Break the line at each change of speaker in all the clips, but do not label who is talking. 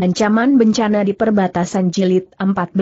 Ancaman bencana di perbatasan jilid 14.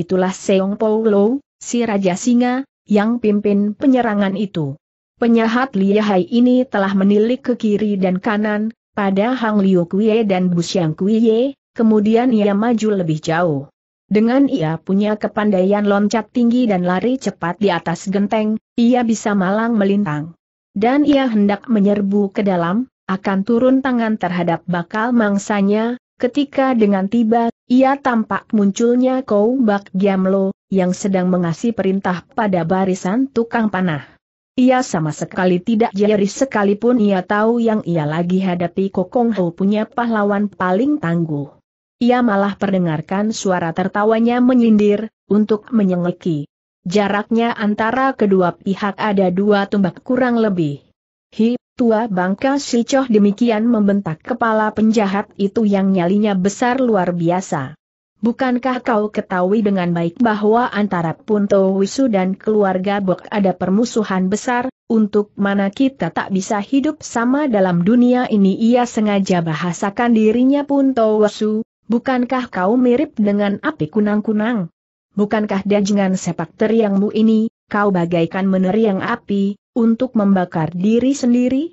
Itulah Seong Paulo, si Raja Singa, yang pimpin penyerangan itu. Penyahat Liahai ini telah menilik ke kiri dan kanan, pada Hang Liu Kuiye dan Bu Xiang Kuiye, kemudian ia maju lebih jauh. Dengan ia punya kepandaian loncat tinggi dan lari cepat di atas genteng, ia bisa malang melintang. Dan ia hendak menyerbu ke dalam, akan turun tangan terhadap bakal mangsanya, Ketika dengan tiba, ia tampak munculnya Kou Bak Giamlo, yang sedang mengasih perintah pada barisan tukang panah. Ia sama sekali tidak jeri sekalipun ia tahu yang ia lagi hadapi Kokong Ho punya pahlawan paling tangguh. Ia malah perdengarkan suara tertawanya menyindir, untuk menyengeki. Jaraknya antara kedua pihak ada dua tumbak kurang lebih. Hi, tua bangka Sicoh demikian membentak kepala penjahat itu yang nyalinya besar luar biasa. Bukankah kau ketahui dengan baik bahwa antara Punto Wisu dan keluarga Bok ada permusuhan besar, untuk mana kita tak bisa hidup sama dalam dunia ini ia sengaja bahasakan dirinya Punto Wisu, bukankah kau mirip dengan api kunang-kunang? Bukankah dajengan sepak teriangmu ini, kau bagaikan meneriang api, untuk membakar diri sendiri?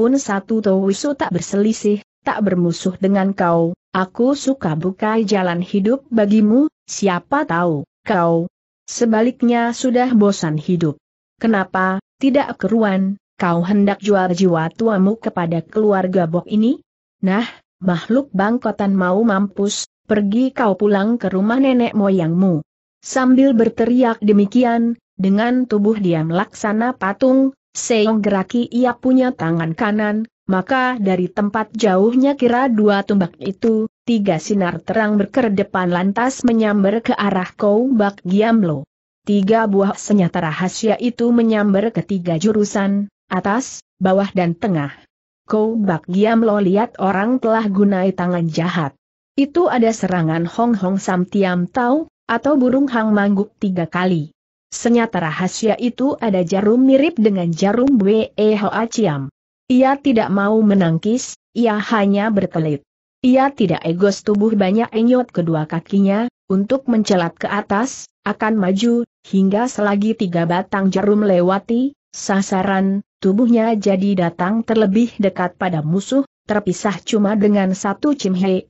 pun satu Towiso tak berselisih, tak bermusuh dengan kau, aku suka buka jalan hidup bagimu, siapa tahu, kau sebaliknya sudah bosan hidup. Kenapa, tidak keruan, kau hendak jual jiwa tuamu kepada keluarga Bok ini? Nah, makhluk bangkotan mau mampus, pergi kau pulang ke rumah nenek moyangmu. Sambil berteriak demikian, dengan tubuh diam laksana patung, Seong geraki ia punya tangan kanan, maka dari tempat jauhnya kira dua tumbak itu, tiga sinar terang berkedepan lantas menyambar ke arah Koubak Giamlo. Tiga buah senyata rahasia itu menyambar ke tiga jurusan, atas, bawah dan tengah. Koubak Giamlo lihat orang telah gunai tangan jahat. Itu ada serangan Hong Hong Sam Tiam Tau, atau burung hang mangguk tiga kali. Senyata rahasia itu ada jarum mirip dengan jarum Weho Aciam. Ia tidak mau menangkis, ia hanya berkelit. Ia tidak egos tubuh banyak enyot kedua kakinya, untuk mencelat ke atas, akan maju, hingga selagi tiga batang jarum lewati, sasaran, tubuhnya jadi datang terlebih dekat pada musuh, terpisah cuma dengan satu cimhe.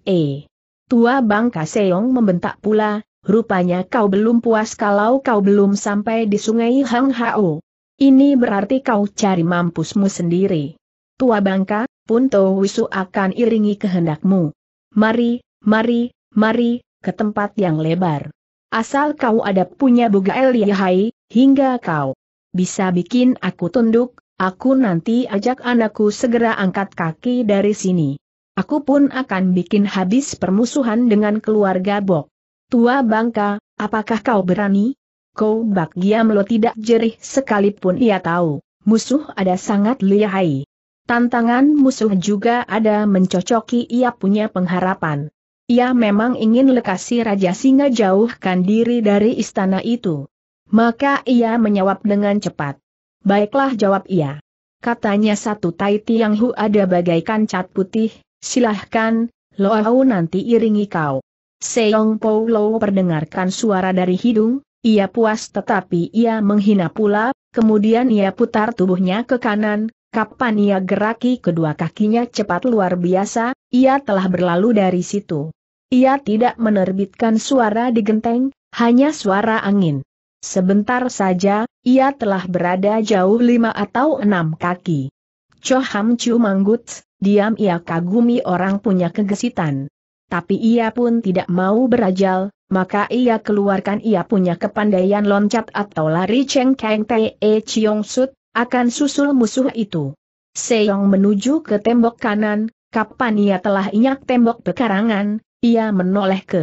Tua Bangka Seong membentak pula, rupanya kau belum puas kalau kau belum sampai di sungai Hang Hao. Ini berarti kau cari mampusmu sendiri. Tua bangka, Punto Wisu akan iringi kehendakmu. Mari, mari, mari, ke tempat yang lebar. Asal kau ada punya buga Eliyahai, hingga kau bisa bikin aku tunduk, aku nanti ajak anakku segera angkat kaki dari sini. Aku pun akan bikin habis permusuhan dengan keluarga Bok. Tua bangka, apakah kau berani? Kau bak Giamlo tidak jerih sekalipun ia tahu, musuh ada sangat lihai. Tantangan musuh juga ada mencocoki ia punya pengharapan. Ia memang ingin lekasi Raja Singa jauhkan diri dari istana itu. Maka ia menjawab dengan cepat. Baiklah jawab ia. Katanya satu tai hu ada bagaikan cat putih, silahkan, Loau nanti iringi kau. Seong Paulo perdengarkan suara dari hidung, ia puas tetapi ia menghina pula, kemudian ia putar tubuhnya ke kanan, kapan ia geraki kedua kakinya cepat luar biasa, ia telah berlalu dari situ. Ia tidak menerbitkan suara di genteng, hanya suara angin. Sebentar saja, ia telah berada jauh lima atau enam kaki. Cho Ham Chu manggut, diam ia kagumi orang punya kegesitan tapi ia pun tidak mau berajal, maka ia keluarkan ia punya kepandaian loncat atau lari Cheng Kang Te e Chiong Sut, akan susul musuh itu. Seong menuju ke tembok kanan, kapan ia telah inyak tembok pekarangan, ia menoleh ke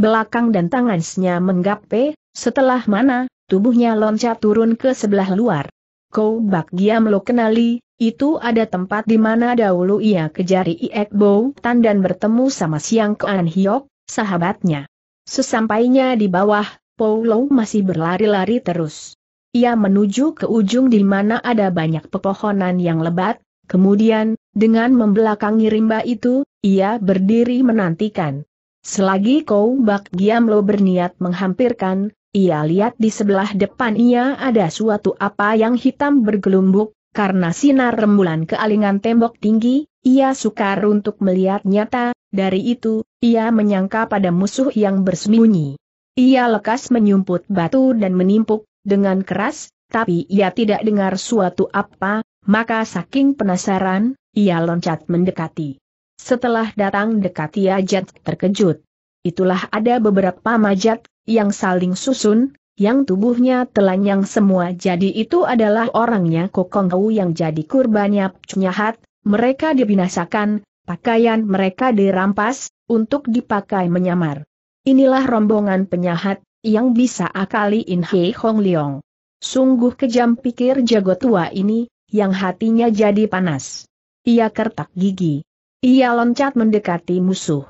belakang dan tangannya menggape, setelah mana, tubuhnya loncat turun ke sebelah luar. Kau bak Giam lo kenali, itu ada tempat di mana dahulu ia kejari Iek Tan dan bertemu sama Siang Kuan Hiok, sahabatnya. Sesampainya di bawah, Paulo masih berlari-lari terus. Ia menuju ke ujung di mana ada banyak pepohonan yang lebat, kemudian, dengan membelakangi rimba itu, ia berdiri menantikan. Selagi Kou Bak Giam Lo berniat menghampirkan, ia lihat di sebelah depan ia ada suatu apa yang hitam bergelumbuk, karena sinar rembulan kealingan tembok tinggi, ia sukar untuk melihat nyata, dari itu, ia menyangka pada musuh yang bersembunyi. Ia lekas menyumput batu dan menimpuk, dengan keras, tapi ia tidak dengar suatu apa, maka saking penasaran, ia loncat mendekati. Setelah datang dekat ia jat terkejut. Itulah ada beberapa majat, yang saling susun, yang tubuhnya telanjang semua jadi itu adalah orangnya Kokong Hau yang jadi kurbannya Pcunyahat, mereka dibinasakan, pakaian mereka dirampas, untuk dipakai menyamar. Inilah rombongan penyahat, yang bisa akali In Hei Hong Leong. Sungguh kejam pikir jago tua ini, yang hatinya jadi panas. Ia kertak gigi. Ia loncat mendekati musuh.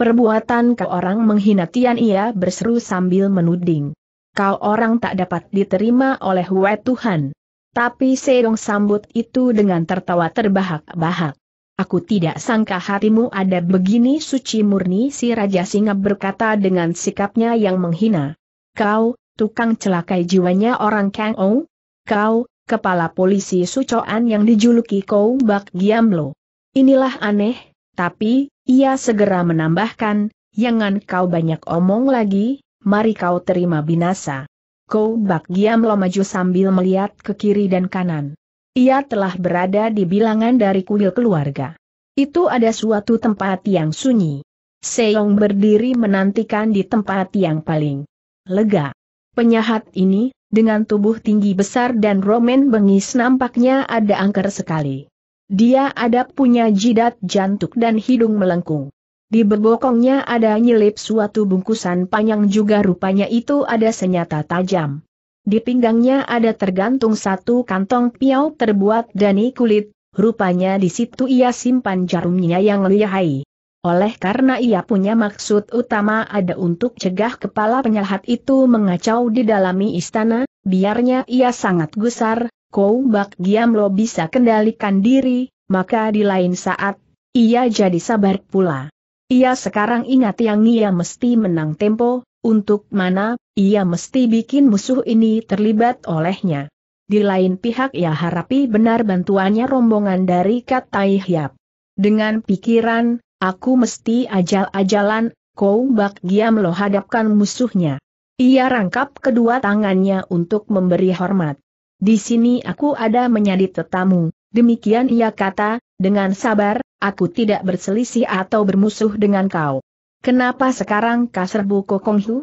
Perbuatan ke orang menghina Tian ia berseru sambil menuding kau orang tak dapat diterima oleh Hue Tuhan. Tapi Serong sambut itu dengan tertawa terbahak-bahak. Aku tidak sangka hatimu ada begini suci murni si Raja Singa berkata dengan sikapnya yang menghina. Kau, tukang celakai jiwanya orang Kang Ong? Kau, kepala polisi sucoan yang dijuluki kau Bak giam lo? Inilah aneh, tapi, ia segera menambahkan, jangan kau banyak omong lagi, mari kau terima binasa. Kau bak giam lo maju sambil melihat ke kiri dan kanan. Ia telah berada di bilangan dari kuil keluarga. Itu ada suatu tempat yang sunyi. Seong berdiri menantikan di tempat yang paling lega. Penyahat ini, dengan tubuh tinggi besar dan romen bengis nampaknya ada angker sekali. Dia ada punya jidat jantuk dan hidung melengkung. Di berbokongnya ada nyelip suatu bungkusan panjang juga rupanya itu ada senjata tajam. Di pinggangnya ada tergantung satu kantong piau terbuat dari kulit, rupanya di situ ia simpan jarumnya yang lihai. Oleh karena ia punya maksud utama ada untuk cegah kepala penyelhat itu mengacau di dalam istana, biarnya ia sangat gusar, kau Bak Giam Lo bisa kendalikan diri, maka di lain saat, ia jadi sabar pula. Ia sekarang ingat yang ia mesti menang tempo, untuk mana, ia mesti bikin musuh ini terlibat olehnya. Di lain pihak ia harapi benar bantuannya rombongan dari Katai Hiap. Dengan pikiran, aku mesti ajal-ajalan, kau bak giam lo hadapkan musuhnya. Ia rangkap kedua tangannya untuk memberi hormat. Di sini aku ada menyadit tetamu, demikian ia kata, dengan sabar, aku tidak berselisih atau bermusuh dengan kau. Kenapa sekarang kasar serbu Kokong Hu?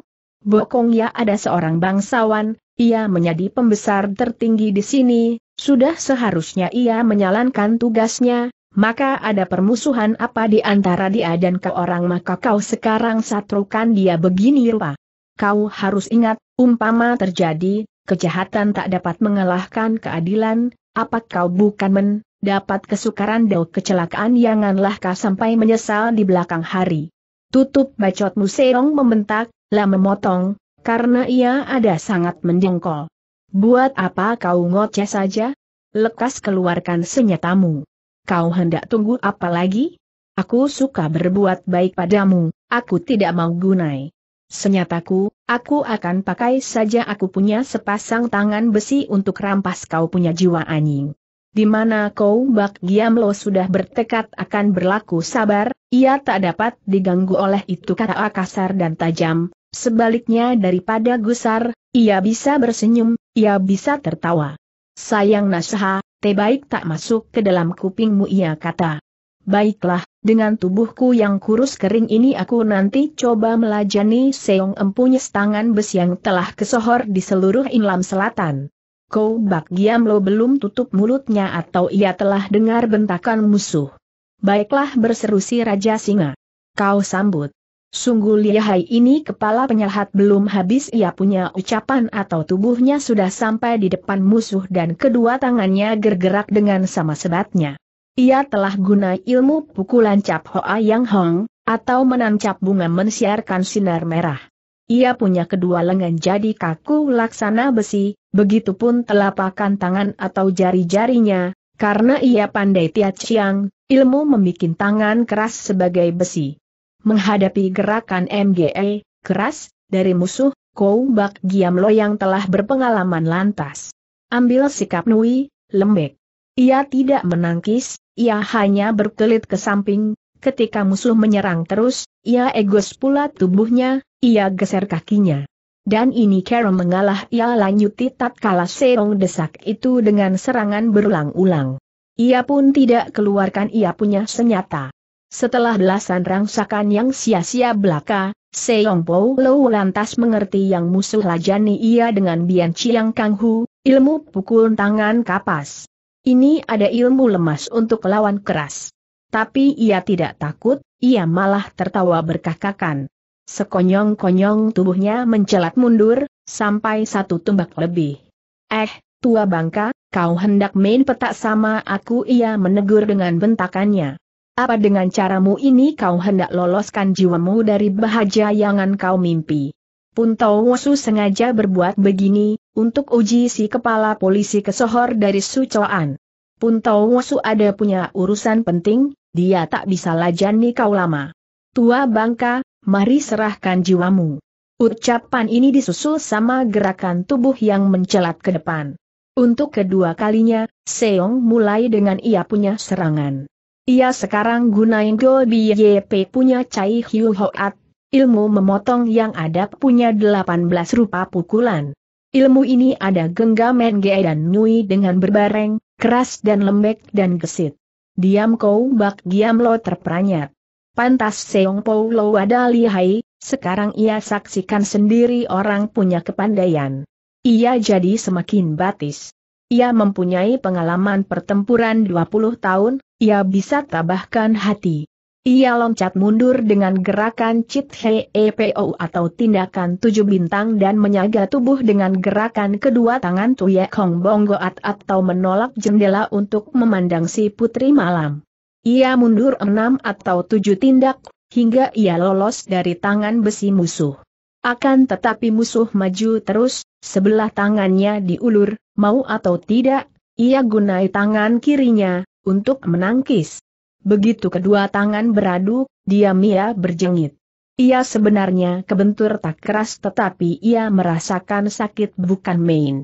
Bokong ya ada seorang bangsawan, ia menjadi pembesar tertinggi di sini, sudah seharusnya ia menyalankan tugasnya, maka ada permusuhan apa di antara dia dan ke orang maka kau sekarang satrukan dia begini rupa. Kau harus ingat, umpama terjadi, kejahatan tak dapat mengalahkan keadilan, apa kau bukan men, dapat kesukaran dan kecelakaan janganlah kau sampai menyesal di belakang hari. Tutup bacot Museong membentak, lah memotong, karena ia ada sangat mendengkol. Buat apa kau ngoceh saja? Lekas keluarkan senyatamu. Kau hendak tunggu apa lagi? Aku suka berbuat baik padamu, aku tidak mau gunai. Senyataku, aku akan pakai saja aku punya sepasang tangan besi untuk rampas kau punya jiwa anjing di mana kau bak Giamlo sudah bertekad akan berlaku sabar, ia tak dapat diganggu oleh itu kata kasar dan tajam, sebaliknya daripada gusar, ia bisa bersenyum, ia bisa tertawa. Sayang nasha, teh baik tak masuk ke dalam kupingmu ia kata. Baiklah, dengan tubuhku yang kurus kering ini aku nanti coba melajani Seong empunya tangan besi yang telah kesohor di seluruh Inlam Selatan. Kau bak Giamlo belum tutup mulutnya atau ia telah dengar bentakan musuh. Baiklah berseru si Raja Singa. Kau sambut. Sungguh lihai ini kepala penyelhat belum habis ia punya ucapan atau tubuhnya sudah sampai di depan musuh dan kedua tangannya gergerak dengan sama sebatnya. Ia telah guna ilmu pukulan cap Hoa Yang Hong, atau menancap bunga mensiarkan sinar merah. Ia punya kedua lengan jadi kaku laksana besi, Begitupun telapakan tangan atau jari-jarinya, karena ia pandai tiat siang, ilmu membuat tangan keras sebagai besi. Menghadapi gerakan MGE, keras, dari musuh, Kou Bak Giam Lo yang telah berpengalaman lantas. Ambil sikap Nui, lembek. Ia tidak menangkis, ia hanya berkelit ke samping, ketika musuh menyerang terus, ia egos pula tubuhnya, ia geser kakinya. Dan ini Karen mengalah ia ya, lanjuti tatkala Seong desak itu dengan serangan berulang-ulang. Ia pun tidak keluarkan ia punya senyata. Setelah belasan rangsakan yang sia-sia belaka, Seong Po Lo lantas mengerti yang musuh lajani ia dengan Bian Chiang Kang Hu, ilmu pukul tangan kapas. Ini ada ilmu lemas untuk lawan keras. Tapi ia tidak takut, ia malah tertawa berkakakan. Sekonyong-konyong tubuhnya mencelat mundur, sampai satu tumbak lebih. Eh, tua bangka, kau hendak main petak sama aku ia menegur dengan bentakannya. Apa dengan caramu ini kau hendak loloskan jiwamu dari bahaya yangan kau mimpi? Punto Wosu sengaja berbuat begini, untuk uji si kepala polisi kesohor dari Sucoan. Punto Wosu ada punya urusan penting, dia tak bisa lajani kau lama. Tua bangka, mari serahkan jiwamu. Ucapan ini disusul sama gerakan tubuh yang mencelat ke depan. Untuk kedua kalinya, Seong mulai dengan ia punya serangan. Ia sekarang gunain Go BYP punya Cai Hiu Hoat, ilmu memotong yang ada punya 18 rupa pukulan. Ilmu ini ada genggam Ge dan Nui dengan berbareng, keras dan lembek dan gesit. Diam kau bak diam lo terperanyat. Pantas Seong Lo ada lihai, sekarang ia saksikan sendiri orang punya kepandaian. Ia jadi semakin batis. Ia mempunyai pengalaman pertempuran 20 tahun, ia bisa tabahkan hati. Ia loncat mundur dengan gerakan Chit He Epo atau tindakan tujuh bintang dan menyaga tubuh dengan gerakan kedua tangan Tuye Kong Bonggoat atau menolak jendela untuk memandang si putri malam. Ia mundur enam atau tujuh tindak, hingga ia lolos dari tangan besi musuh. Akan tetapi musuh maju terus, sebelah tangannya diulur, mau atau tidak, ia gunai tangan kirinya, untuk menangkis. Begitu kedua tangan beradu, dia ia berjengit. Ia sebenarnya kebentur tak keras tetapi ia merasakan sakit bukan main.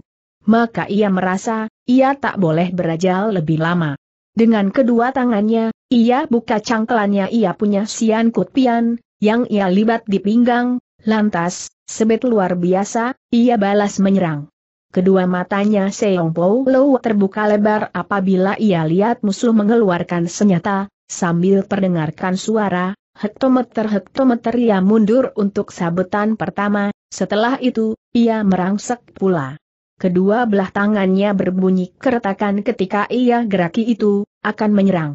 Maka ia merasa, ia tak boleh berajal lebih lama. Dengan kedua tangannya, ia buka cangkelannya ia punya sian kutpian, yang ia libat di pinggang, lantas, sebet luar biasa, ia balas menyerang. Kedua matanya Seong Po Lo terbuka lebar apabila ia lihat musuh mengeluarkan senjata, sambil terdengarkan suara, hektometer-hektometer ia mundur untuk sabetan pertama, setelah itu, ia merangsek pula kedua belah tangannya berbunyi keretakan ketika ia geraki itu, akan menyerang.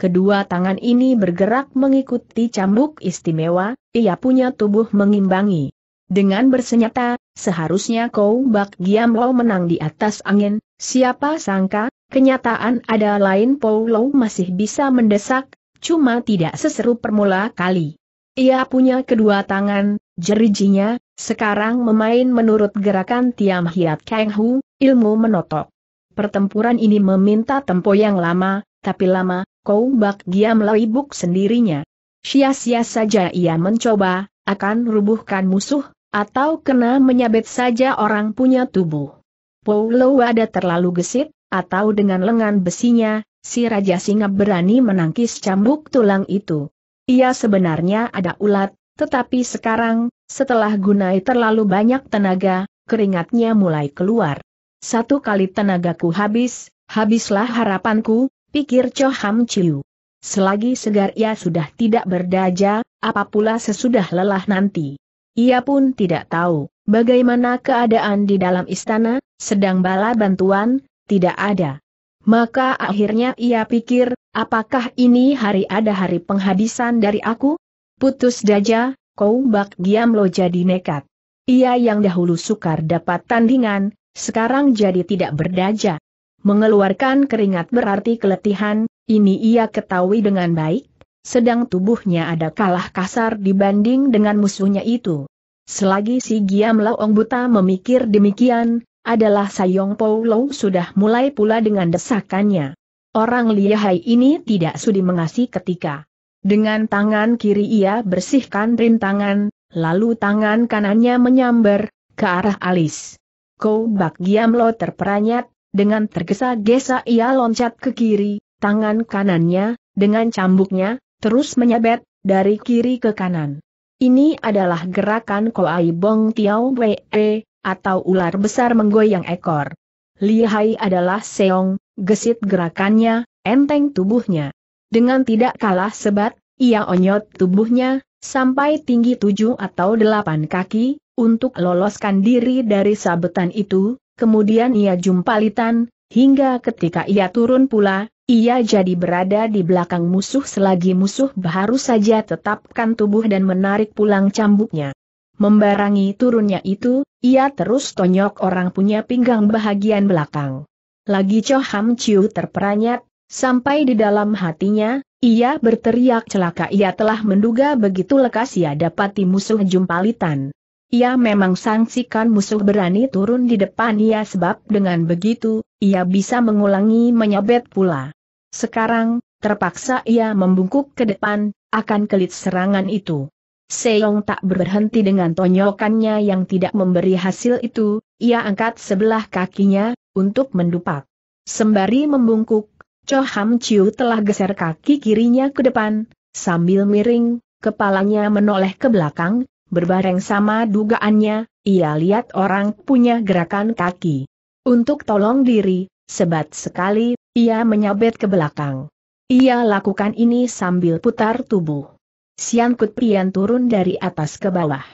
Kedua tangan ini bergerak mengikuti cambuk istimewa, ia punya tubuh mengimbangi. Dengan bersenyata, seharusnya kau bak Giam Lo menang di atas angin, siapa sangka, kenyataan ada lain Paulo masih bisa mendesak, cuma tidak seseru permula kali. Ia punya kedua tangan, jerijinya, sekarang memain menurut gerakan Tiam Hiat Kang Hu, ilmu menotok. Pertempuran ini meminta tempo yang lama, tapi lama, Kau Bak giam laibuk sendirinya. Sia-sia saja ia mencoba, akan rubuhkan musuh, atau kena menyabet saja orang punya tubuh. Paulo ada terlalu gesit, atau dengan lengan besinya, si Raja Singa berani menangkis cambuk tulang itu. Ia sebenarnya ada ulat, tetapi sekarang, setelah gunai terlalu banyak tenaga, keringatnya mulai keluar. Satu kali tenagaku habis, habislah harapanku, pikir Cho Ham Chiu. Selagi segar ia sudah tidak berdaja, apapula sesudah lelah nanti. Ia pun tidak tahu, bagaimana keadaan di dalam istana, sedang bala bantuan, tidak ada. Maka akhirnya ia pikir, apakah ini hari ada hari penghabisan dari aku? Putus daja, kau bak Giam lo jadi nekat. Ia yang dahulu sukar dapat tandingan, sekarang jadi tidak berdaja. Mengeluarkan keringat berarti keletihan, ini ia ketahui dengan baik, sedang tubuhnya ada kalah kasar dibanding dengan musuhnya itu. Selagi si Giam Laong buta memikir demikian, adalah Sayong Lo sudah mulai pula dengan desakannya. Orang lihai ini tidak sudi mengasih ketika dengan tangan kiri ia bersihkan rintangan, lalu tangan kanannya menyambar, ke arah alis. Kau bak Giamlo terperanyat, dengan tergesa-gesa ia loncat ke kiri, tangan kanannya, dengan cambuknya, terus menyabet, dari kiri ke kanan. Ini adalah gerakan Koai Bong Tiao Wee, atau ular besar menggoyang ekor. Lihai adalah seong, gesit gerakannya, enteng tubuhnya. Dengan tidak kalah sebat, ia onyot tubuhnya, sampai tinggi tujuh atau delapan kaki, untuk loloskan diri dari sabetan itu, kemudian ia jumpalitan, hingga ketika ia turun pula, ia jadi berada di belakang musuh selagi musuh baru saja tetapkan tubuh dan menarik pulang cambuknya. Membarangi turunnya itu, ia terus tonyok orang punya pinggang bahagian belakang. Lagi Cho Ham Chiu terperanyat, Sampai di dalam hatinya, ia berteriak celaka ia telah menduga begitu lekas ia dapati musuh jumpalitan. Ia memang sangsikan musuh berani turun di depan ia sebab dengan begitu, ia bisa mengulangi menyabet pula. Sekarang, terpaksa ia membungkuk ke depan, akan kelit serangan itu. Seong tak berhenti dengan tonyokannya yang tidak memberi hasil itu, ia angkat sebelah kakinya, untuk mendupak. Sembari membungkuk, Cho Ham Chiu telah geser kaki kirinya ke depan, sambil miring, kepalanya menoleh ke belakang, berbareng sama dugaannya, ia lihat orang punya gerakan kaki. Untuk tolong diri, sebat sekali, ia menyabet ke belakang. Ia lakukan ini sambil putar tubuh. Sian Kut Pian turun dari atas ke bawah.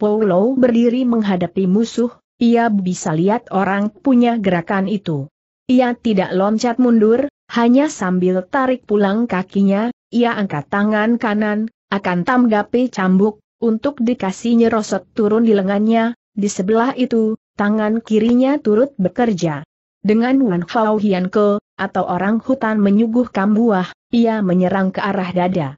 Paulo berdiri menghadapi musuh, ia bisa lihat orang punya gerakan itu. Ia tidak loncat mundur, hanya sambil tarik pulang kakinya, ia angkat tangan kanan, akan tamgapi cambuk, untuk dikasih nyerosot turun di lengannya, di sebelah itu, tangan kirinya turut bekerja. Dengan Wan Hao Hian atau orang hutan menyuguh kambuah. ia menyerang ke arah dada.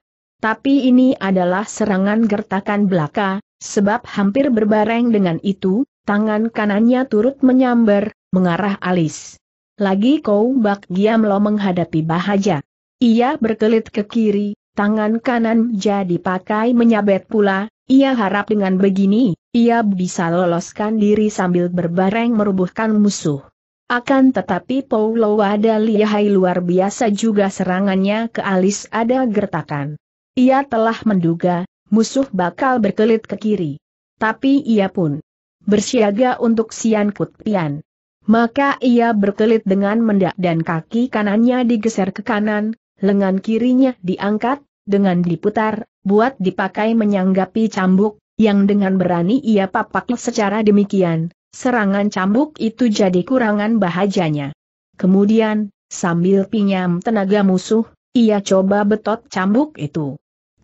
Tapi ini adalah serangan gertakan belaka, sebab hampir berbareng dengan itu, tangan kanannya turut menyambar, mengarah alis. Lagi kau bak lo menghadapi bahaja. Ia berkelit ke kiri, tangan kanan jadi pakai menyabet pula, ia harap dengan begini, ia bisa loloskan diri sambil berbareng merubuhkan musuh. Akan tetapi Paulo ada lihai luar biasa juga serangannya ke alis ada gertakan. Ia telah menduga, musuh bakal berkelit ke kiri. Tapi ia pun bersiaga untuk Sian pian. Maka ia berkelit dengan mendak dan kaki kanannya digeser ke kanan, lengan kirinya diangkat, dengan diputar, buat dipakai menyanggapi cambuk, yang dengan berani ia papak secara demikian, serangan cambuk itu jadi kurangan bahajanya. Kemudian, sambil pinjam tenaga musuh, ia coba betot cambuk itu.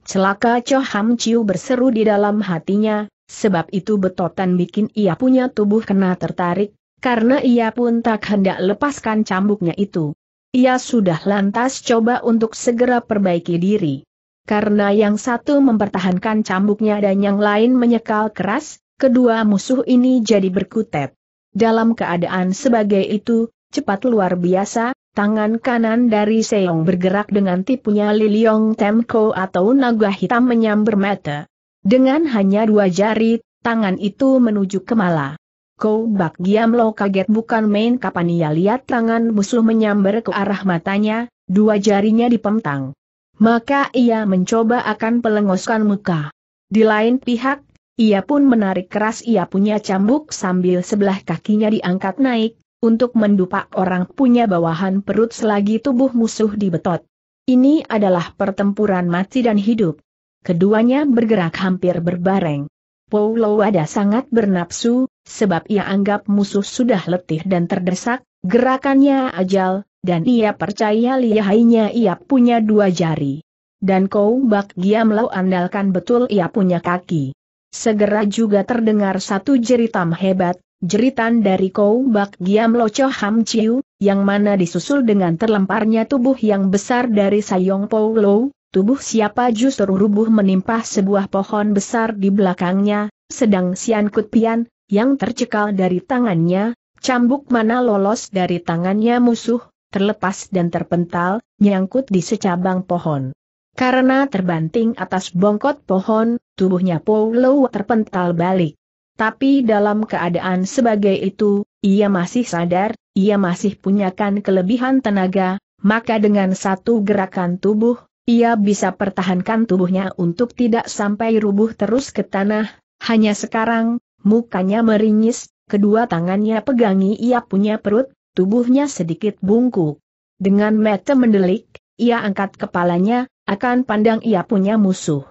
Celaka Cho Ham Chiu berseru di dalam hatinya, sebab itu betotan bikin ia punya tubuh kena tertarik, karena ia pun tak hendak lepaskan cambuknya itu. Ia sudah lantas coba untuk segera perbaiki diri. Karena yang satu mempertahankan cambuknya dan yang lain menyekal keras, kedua musuh ini jadi berkutat. Dalam keadaan sebagai itu, cepat luar biasa, tangan kanan dari Seong bergerak dengan tipunya Liliong Temko atau naga hitam menyambar mata. Dengan hanya dua jari, tangan itu menuju ke malah. Kau bak giam lo kaget bukan main kapan ia lihat tangan musuh menyambar ke arah matanya, dua jarinya dipentang. Maka ia mencoba akan pelengoskan muka. Di lain pihak, ia pun menarik keras ia punya cambuk sambil sebelah kakinya diangkat naik, untuk mendupak orang punya bawahan perut selagi tubuh musuh dibetot. Ini adalah pertempuran mati dan hidup. Keduanya bergerak hampir berbareng. Paulo ada sangat bernapsu, sebab ia anggap musuh sudah letih dan terdesak, gerakannya ajal, dan ia percaya lihainya ia punya dua jari. Dan kau bak giam lau andalkan betul ia punya kaki. Segera juga terdengar satu jeritam hebat, jeritan dari kau bak giam lo Cho Ham Chiu, yang mana disusul dengan terlemparnya tubuh yang besar dari Sayong polo, tubuh siapa justru rubuh menimpa sebuah pohon besar di belakangnya, sedang Sian Kut Pian, yang tercekal dari tangannya, cambuk mana lolos dari tangannya musuh, terlepas dan terpental, nyangkut di secabang pohon. Karena terbanting atas bongkot pohon, tubuhnya Paulo terpental balik. Tapi dalam keadaan sebagai itu, ia masih sadar, ia masih punyakan kelebihan tenaga, maka dengan satu gerakan tubuh, ia bisa pertahankan tubuhnya untuk tidak sampai rubuh terus ke tanah, hanya sekarang, Mukanya meringis, kedua tangannya pegangi ia punya perut, tubuhnya sedikit bungkuk. Dengan mata mendelik, ia angkat kepalanya, akan pandang ia punya musuh.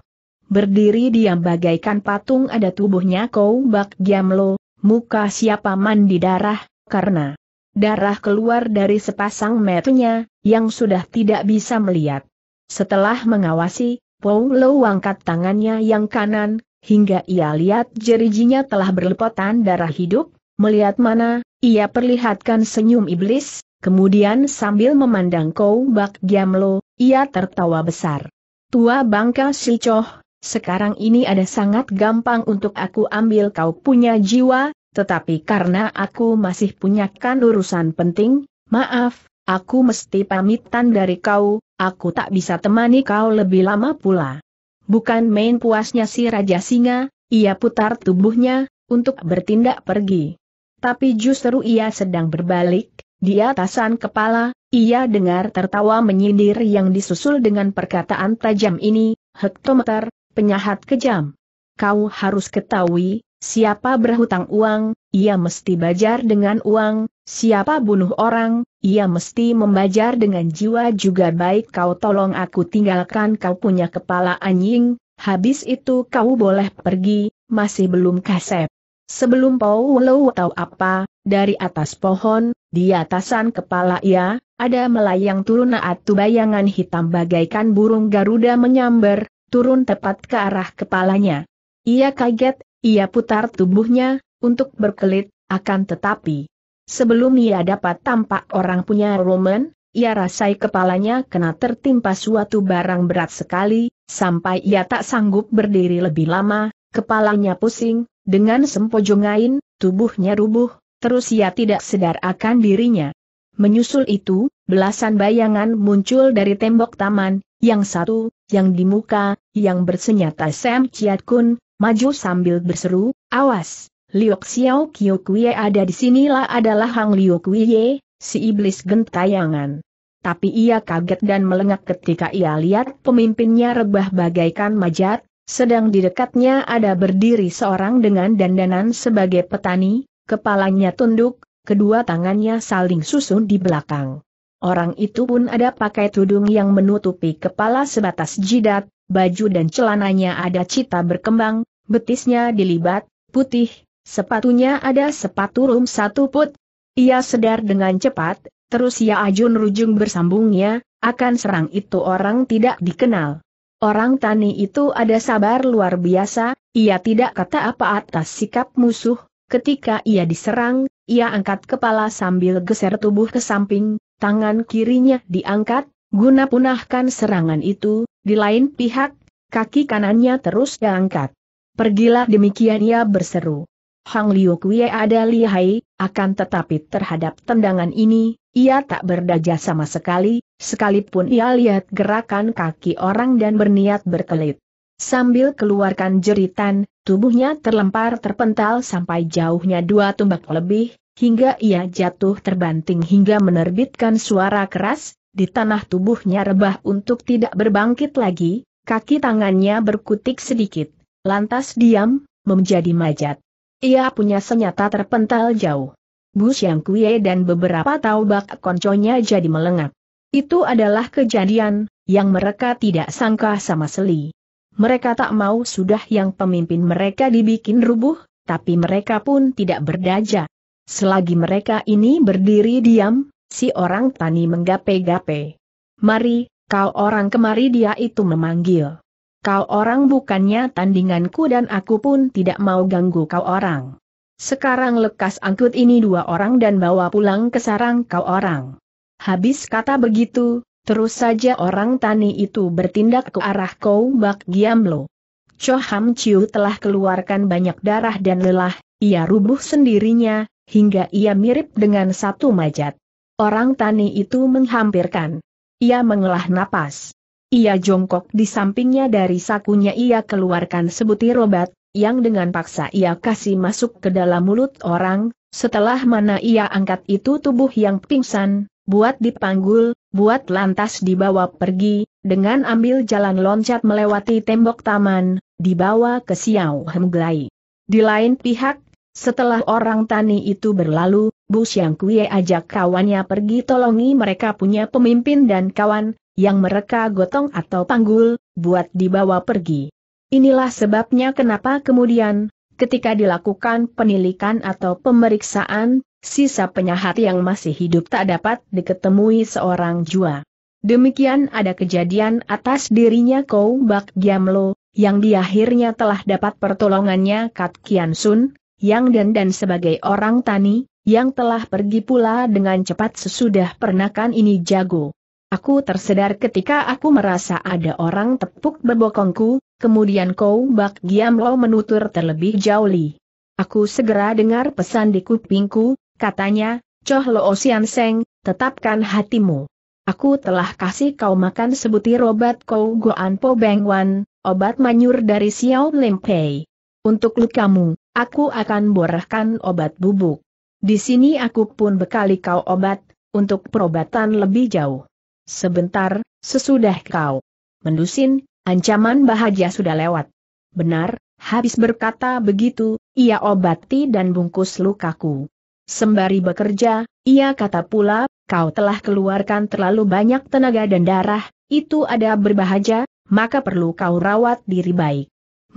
Berdiri diam bagaikan patung ada tubuhnya kau bak giamlo, muka siapa mandi darah, karena darah keluar dari sepasang matanya, yang sudah tidak bisa melihat. Setelah mengawasi, Pou Lo angkat tangannya yang kanan, hingga ia lihat jerijinya telah berlepotan darah hidup, melihat mana, ia perlihatkan senyum iblis, kemudian sambil memandang kau bak Giamlo, ia tertawa besar. Tua bangka si Coh, sekarang ini ada sangat gampang untuk aku ambil kau punya jiwa, tetapi karena aku masih punyakan urusan penting, maaf, aku mesti pamitan dari kau, aku tak bisa temani kau lebih lama pula. Bukan main puasnya si Raja Singa, ia putar tubuhnya, untuk bertindak pergi. Tapi justru ia sedang berbalik, di atasan kepala, ia dengar tertawa menyindir yang disusul dengan perkataan tajam ini, hektometer, penyahat kejam. Kau harus ketahui, siapa berhutang uang, ia mesti bajar dengan uang, siapa bunuh orang, ia mesti membajar dengan jiwa juga baik kau tolong aku tinggalkan kau punya kepala anjing, habis itu kau boleh pergi, masih belum kasep. Sebelum Paulo tahu apa, dari atas pohon, di atasan kepala ia, ada melayang turun atu bayangan hitam bagaikan burung Garuda menyambar, turun tepat ke arah kepalanya. Ia kaget, ia putar tubuhnya, untuk berkelit, akan tetapi, Sebelum ia dapat tampak orang punya Roman, ia rasai kepalanya kena tertimpa suatu barang berat sekali, sampai ia tak sanggup berdiri lebih lama, kepalanya pusing, dengan sempojongain, tubuhnya rubuh, terus ia tidak sedar akan dirinya. Menyusul itu, belasan bayangan muncul dari tembok taman, yang satu, yang di muka, yang bersenjata Sam Chiat Kun, maju sambil berseru, awas! Liu Xiao Qiu Kuie ada di sinilah adalah Hang Liu Kuie, si iblis gentayangan. Tapi ia kaget dan melengak ketika ia lihat pemimpinnya rebah bagaikan majat, sedang di dekatnya ada berdiri seorang dengan dandanan sebagai petani, kepalanya tunduk, kedua tangannya saling susun di belakang. Orang itu pun ada pakai tudung yang menutupi kepala sebatas jidat, baju dan celananya ada cita berkembang, betisnya dilibat, putih, Sepatunya ada sepatu rum satu put. Ia sedar dengan cepat, terus ia ajun rujung bersambungnya, akan serang itu orang tidak dikenal. Orang tani itu ada sabar luar biasa, ia tidak kata apa atas sikap musuh, ketika ia diserang, ia angkat kepala sambil geser tubuh ke samping, tangan kirinya diangkat, guna punahkan serangan itu, di lain pihak, kaki kanannya terus diangkat. Pergilah demikian ia berseru. Hang Liu Kuei ada lihai, akan tetapi terhadap tendangan ini, ia tak berdaya sama sekali, sekalipun ia lihat gerakan kaki orang dan berniat berkelit. Sambil keluarkan jeritan, tubuhnya terlempar terpental sampai jauhnya dua tumbak lebih, hingga ia jatuh terbanting hingga menerbitkan suara keras, di tanah tubuhnya rebah untuk tidak berbangkit lagi, kaki tangannya berkutik sedikit, lantas diam, menjadi majat. Ia punya senjata terpental jauh. Bu Xiang Kuye dan beberapa taubak konconya jadi melengak. Itu adalah kejadian, yang mereka tidak sangka sama Seli. Mereka tak mau sudah yang pemimpin mereka dibikin rubuh, tapi mereka pun tidak berdaja. Selagi mereka ini berdiri diam, si orang tani menggape-gape. Mari, kau orang kemari dia itu memanggil kau orang bukannya tandinganku dan aku pun tidak mau ganggu kau orang. Sekarang lekas angkut ini dua orang dan bawa pulang ke sarang kau orang. Habis kata begitu, terus saja orang tani itu bertindak ke arah kau bak Giamlo. Cho Ham Chiu telah keluarkan banyak darah dan lelah, ia rubuh sendirinya, hingga ia mirip dengan satu majat. Orang tani itu menghampirkan. Ia mengelah napas. Ia jongkok di sampingnya dari sakunya ia keluarkan sebutir obat, yang dengan paksa ia kasih masuk ke dalam mulut orang, setelah mana ia angkat itu tubuh yang pingsan, buat dipanggul, buat lantas dibawa pergi, dengan ambil jalan loncat melewati tembok taman, dibawa ke siau Hemglai. Di lain pihak, setelah orang tani itu berlalu, Bu Siang Kue ajak kawannya pergi tolongi mereka punya pemimpin dan kawan, yang mereka gotong atau panggul, buat dibawa pergi. Inilah sebabnya kenapa kemudian, ketika dilakukan penilikan atau pemeriksaan, sisa penyahat yang masih hidup tak dapat diketemui seorang jua. Demikian ada kejadian atas dirinya Kou Bak Giamlo, yang di akhirnya telah dapat pertolongannya Kat Kian Sun, yang dan dan sebagai orang tani, yang telah pergi pula dengan cepat sesudah pernakan ini jago. Aku tersedar ketika aku merasa ada orang tepuk bebokongku, kemudian kau bak giam lo menutur terlebih jauh li. Aku segera dengar pesan di kupingku, katanya, Coh Lo Osian Seng, tetapkan hatimu. Aku telah kasih kau makan sebutir obat kau Goan Po Beng Wan, obat manyur dari Xiao Lempei. Untuk lukamu, aku akan borahkan obat bubuk. Di sini aku pun bekali kau obat, untuk perobatan lebih jauh. Sebentar, sesudah kau mendusin, ancaman bahagia sudah lewat. Benar, habis berkata begitu, ia obati dan bungkus lukaku. Sembari bekerja, ia kata pula, kau telah keluarkan terlalu banyak tenaga dan darah, itu ada berbahagia, maka perlu kau rawat diri baik.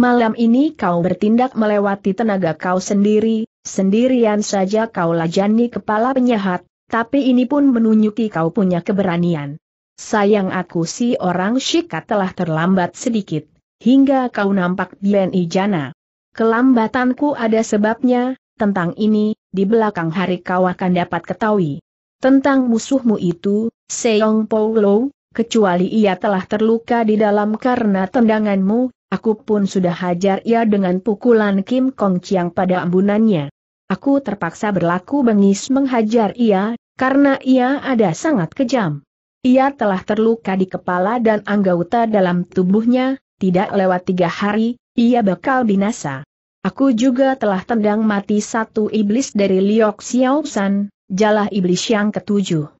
Malam ini kau bertindak melewati tenaga kau sendiri, sendirian saja kau lajani kepala penyehat, tapi ini pun menunjuki kau punya keberanian. Sayang aku si orang Shika telah terlambat sedikit, hingga kau nampak BNI Ijana. Kelambatanku ada sebabnya, tentang ini, di belakang hari kau akan dapat ketahui. Tentang musuhmu itu, Seong Paulo, kecuali ia telah terluka di dalam karena tendanganmu, aku pun sudah hajar ia dengan pukulan Kim Kong Chiang pada ambunannya. Aku terpaksa berlaku bengis menghajar ia, karena ia ada sangat kejam. Ia telah terluka di kepala dan anggota dalam tubuhnya, tidak lewat tiga hari, ia bakal binasa. Aku juga telah tendang mati satu iblis dari Liok Xiaosan, jalah iblis yang ketujuh.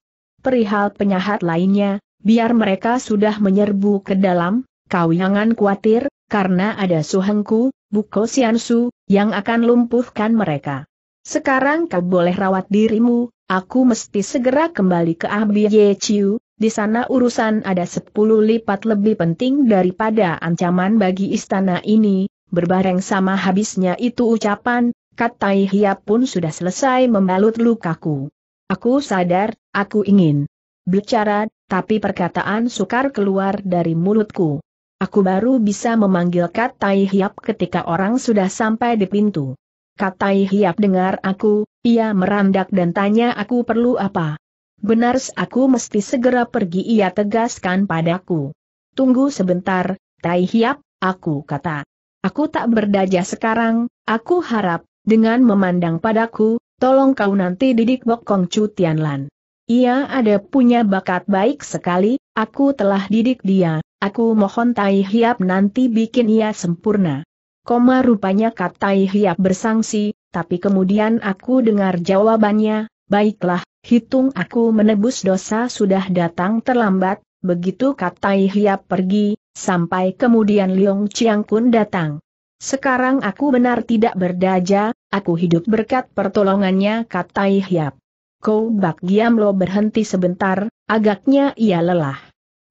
Perihal penyahat lainnya, biar mereka sudah menyerbu ke dalam, kau jangan khawatir, karena ada suhengku, Buko Xiansu, yang akan lumpuhkan mereka. Sekarang kau boleh rawat dirimu, aku mesti segera kembali ke Ye ah Chiu, di sana urusan ada sepuluh lipat lebih penting daripada ancaman bagi istana ini, berbareng sama habisnya itu ucapan, Tai Hia pun sudah selesai membalut lukaku. Aku sadar, aku ingin bicara, tapi perkataan sukar keluar dari mulutku. Aku baru bisa memanggil Tai Hiap ketika orang sudah sampai di pintu. Katai Hiap dengar aku, ia merandak dan tanya aku perlu apa. Benar aku mesti segera pergi ia tegaskan padaku. Tunggu sebentar, Tai Hiap, aku kata. Aku tak berdaja sekarang, aku harap, dengan memandang padaku, tolong kau nanti didik Bokong Tianlan. Ia ada punya bakat baik sekali, aku telah didik dia, aku mohon Tai Hiap nanti bikin ia sempurna. Koma rupanya kata Ihya bersangsi, tapi kemudian aku dengar jawabannya, baiklah, hitung aku menebus dosa sudah datang terlambat, begitu kata Ihya pergi, sampai kemudian Liong Chiang Kun datang. Sekarang aku benar tidak berdaja, aku hidup berkat pertolongannya kata Ihyap. Kau bak Giam Lo berhenti sebentar, agaknya ia lelah.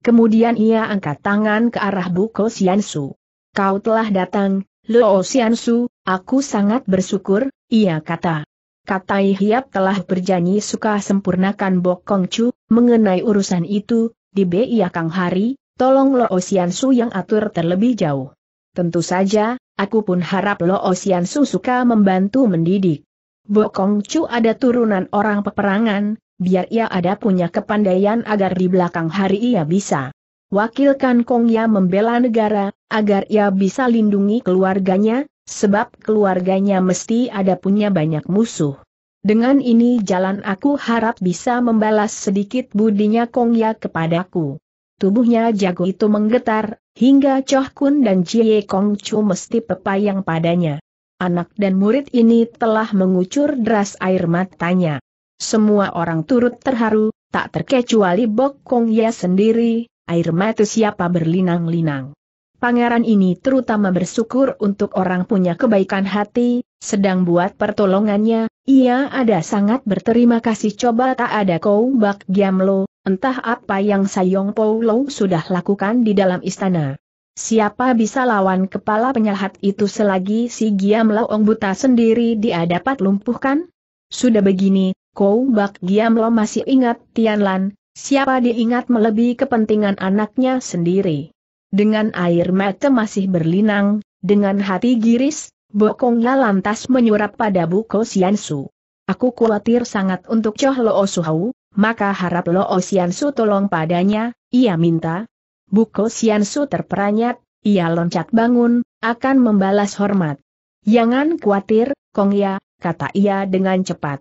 Kemudian ia angkat tangan ke arah Buko Siansu. Kau telah datang, Luo Xiansu, aku sangat bersyukur, ia kata. Katai Hiap telah berjanji suka sempurnakan Bokong Chu, mengenai urusan itu, di Bia Kang Hari, tolong Luo Xiansu yang atur terlebih jauh. Tentu saja, aku pun harap Luo Xiansu suka membantu mendidik. Bokong Chu ada turunan orang peperangan, biar ia ada punya kepandaian agar di belakang hari ia bisa. wakilkan Kongya membela negara, agar ia bisa lindungi keluarganya, sebab keluarganya mesti ada punya banyak musuh. Dengan ini jalan aku harap bisa membalas sedikit budinya Kong Ya kepadaku. Tubuhnya jago itu menggetar, hingga Choh Kun dan Jie Kong Chu mesti pepayang padanya. Anak dan murid ini telah mengucur deras air matanya. Semua orang turut terharu, tak terkecuali Bok Kong Ya sendiri, air mata siapa berlinang-linang. Pangeran ini terutama bersyukur untuk orang punya kebaikan hati, sedang buat pertolongannya, ia ada sangat berterima kasih coba tak ada kau bak Giamlo, entah apa yang Sayong Lo sudah lakukan di dalam istana. Siapa bisa lawan kepala penyelhat itu selagi si Giam ong buta sendiri dia dapat lumpuhkan? Sudah begini, Kau Bak Giam Lo masih ingat Tian Lan. siapa diingat melebihi kepentingan anaknya sendiri. Dengan air mata masih berlinang, dengan hati giris, bokongnya lantas menyurap pada Buko Siansu. Aku khawatir sangat untuk Choh Loo Suhau, maka harap Loo Siansu tolong padanya, ia minta. Buko Siansu terperanyat, ia loncat bangun, akan membalas hormat. Jangan khawatir, Kong Ya, kata ia dengan cepat.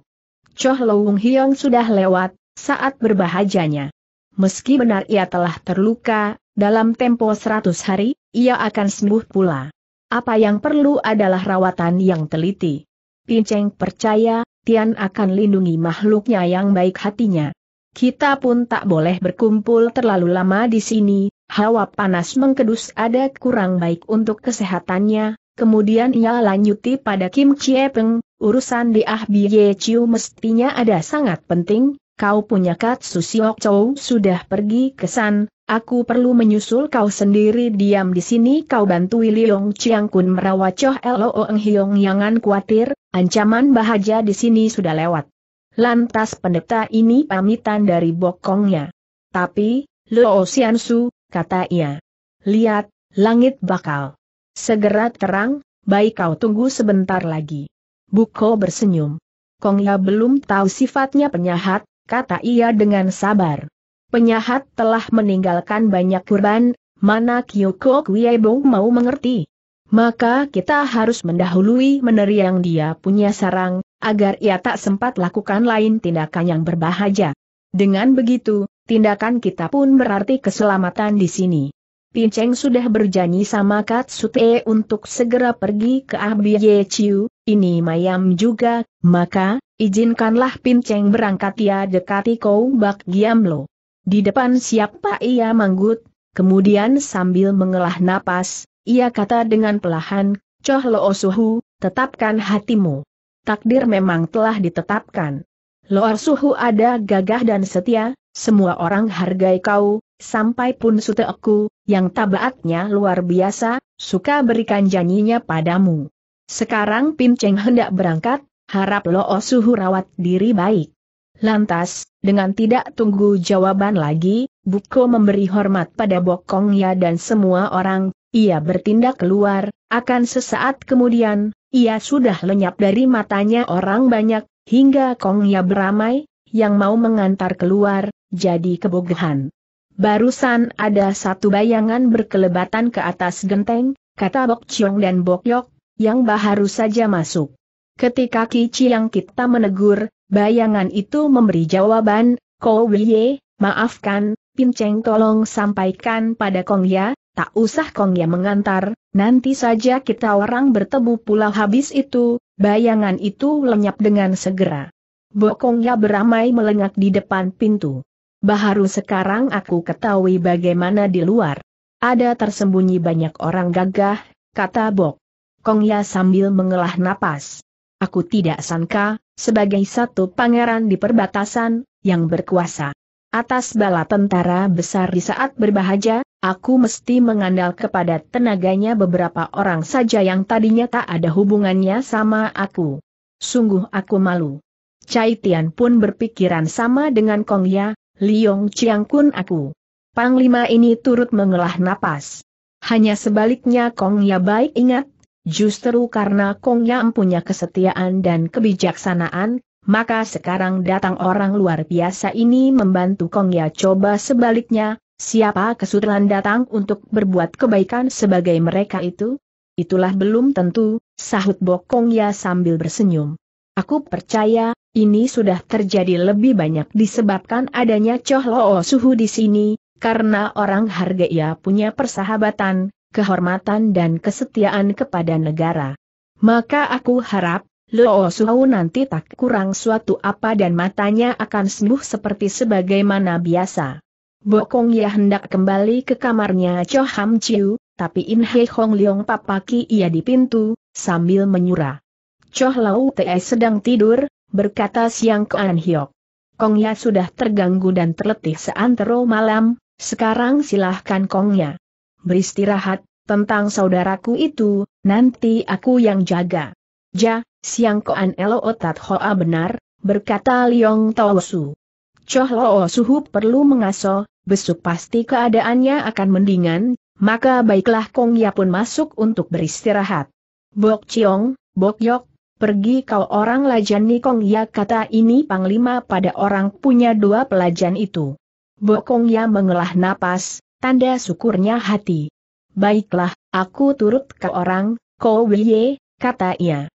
Choh Loung Hiong sudah lewat, saat berbahajanya. Meski benar ia telah terluka, dalam tempo 100 hari, ia akan sembuh pula. Apa yang perlu adalah rawatan yang teliti. Pinceng percaya, Tian akan lindungi makhluknya yang baik hatinya. Kita pun tak boleh berkumpul terlalu lama di sini, hawa panas mengkedus ada kurang baik untuk kesehatannya, kemudian ia lanjuti pada Kim Chie Peng, urusan di Ah Ye Chiu mestinya ada sangat penting, kau punya Su Siok Chou sudah pergi ke San, Aku perlu menyusul kau sendiri diam di sini kau bantu Liong Chiang Kun merawat Choh Oeng Hiong Yangan khawatir, ancaman bahaja di sini sudah lewat. Lantas pendeta ini pamitan dari bokongnya. Tapi, Lo Su, kata ia. Lihat, langit bakal. Segera terang, baik kau tunggu sebentar lagi. Buko bersenyum. Kongya belum tahu sifatnya penyahat, kata ia dengan sabar. Penyahat telah meninggalkan banyak kurban, mana Kyoko Kuiebong mau mengerti. Maka kita harus mendahului meneriang dia punya sarang, agar ia tak sempat lakukan lain tindakan yang berbahaya. Dengan begitu, tindakan kita pun berarti keselamatan di sini. Pinceng sudah berjanji sama Katsute untuk segera pergi ke Abiye ah Chiu, ini Mayam juga, maka, izinkanlah Pinceng berangkat ya dekati kau Bak giam lo. Di depan siapa ia manggut, kemudian sambil mengelah napas, ia kata dengan pelahan, Coh Lo Suhu, tetapkan hatimu. Takdir memang telah ditetapkan. Loar Suhu ada gagah dan setia, semua orang hargai kau, sampai pun aku, yang tabaatnya luar biasa, suka berikan janjinya padamu. Sekarang Pin Cheng hendak berangkat, harap Lo Suhu rawat diri baik. Lantas, dengan tidak tunggu jawaban lagi, Buko memberi hormat pada Ya dan semua orang, ia bertindak keluar, akan sesaat kemudian, ia sudah lenyap dari matanya orang banyak, hingga Kong Ya beramai, yang mau mengantar keluar, jadi kebogahan. Barusan ada satu bayangan berkelebatan ke atas genteng, kata Bok Chiong dan Bok Yok, yang baharu saja masuk. Ketika Ki Chiang kita menegur, bayangan itu memberi jawaban, Kou Wiye, maafkan, Pinceng tolong sampaikan pada Kong Ya, tak usah Kong Ya mengantar, nanti saja kita orang bertemu pula habis itu, bayangan itu lenyap dengan segera. Bokong Ya beramai melengak di depan pintu. Baharu sekarang aku ketahui bagaimana di luar. Ada tersembunyi banyak orang gagah, kata Bok. Kong Ya sambil mengelah napas. Aku tidak sangka, sebagai satu pangeran di perbatasan, yang berkuasa. Atas bala tentara besar di saat berbahagia, aku mesti mengandal kepada tenaganya beberapa orang saja yang tadinya tak ada hubungannya sama aku. Sungguh aku malu. Cai Tian pun berpikiran sama dengan Kong Ya, Liong Chiang kun aku. Panglima ini turut mengelah napas. Hanya sebaliknya Kong Ya baik ingat Justru karena Kong Yam punya kesetiaan dan kebijaksanaan, maka sekarang datang orang luar biasa ini membantu Kong Ya coba sebaliknya, siapa kesulitan datang untuk berbuat kebaikan sebagai mereka itu? Itulah belum tentu, sahut Kong Ya sambil bersenyum. Aku percaya, ini sudah terjadi lebih banyak disebabkan adanya Choh Loo Suhu di sini, karena orang harga ia punya persahabatan, kehormatan dan kesetiaan kepada negara. Maka aku harap, Luo Suhau nanti tak kurang suatu apa dan matanya akan sembuh seperti sebagaimana biasa. Bokong ya hendak kembali ke kamarnya Cho Ham Chiu, tapi In Hei Hong Leong papaki ia di pintu, sambil menyurah. Choh Lau Te sedang tidur, berkata Siang Hyok. Kong Kongya sudah terganggu dan terletih seantero malam, sekarang silahkan Kong Kongya beristirahat, tentang saudaraku itu, nanti aku yang jaga. Ja, siang koan elo otat hoa benar, berkata Liong Tosu. Choh Loo Suhu perlu mengaso, besok pasti keadaannya akan mendingan, maka baiklah Kong Ya pun masuk untuk beristirahat. Bok Chiong, Bok Yok, Pergi kau orang lajan Kong Ya kata ini panglima pada orang punya dua pelajan itu. Kong Ya mengelah napas, Tanda syukurnya hati. Baiklah, aku turut ke orang, Ko Wiye, kata ia.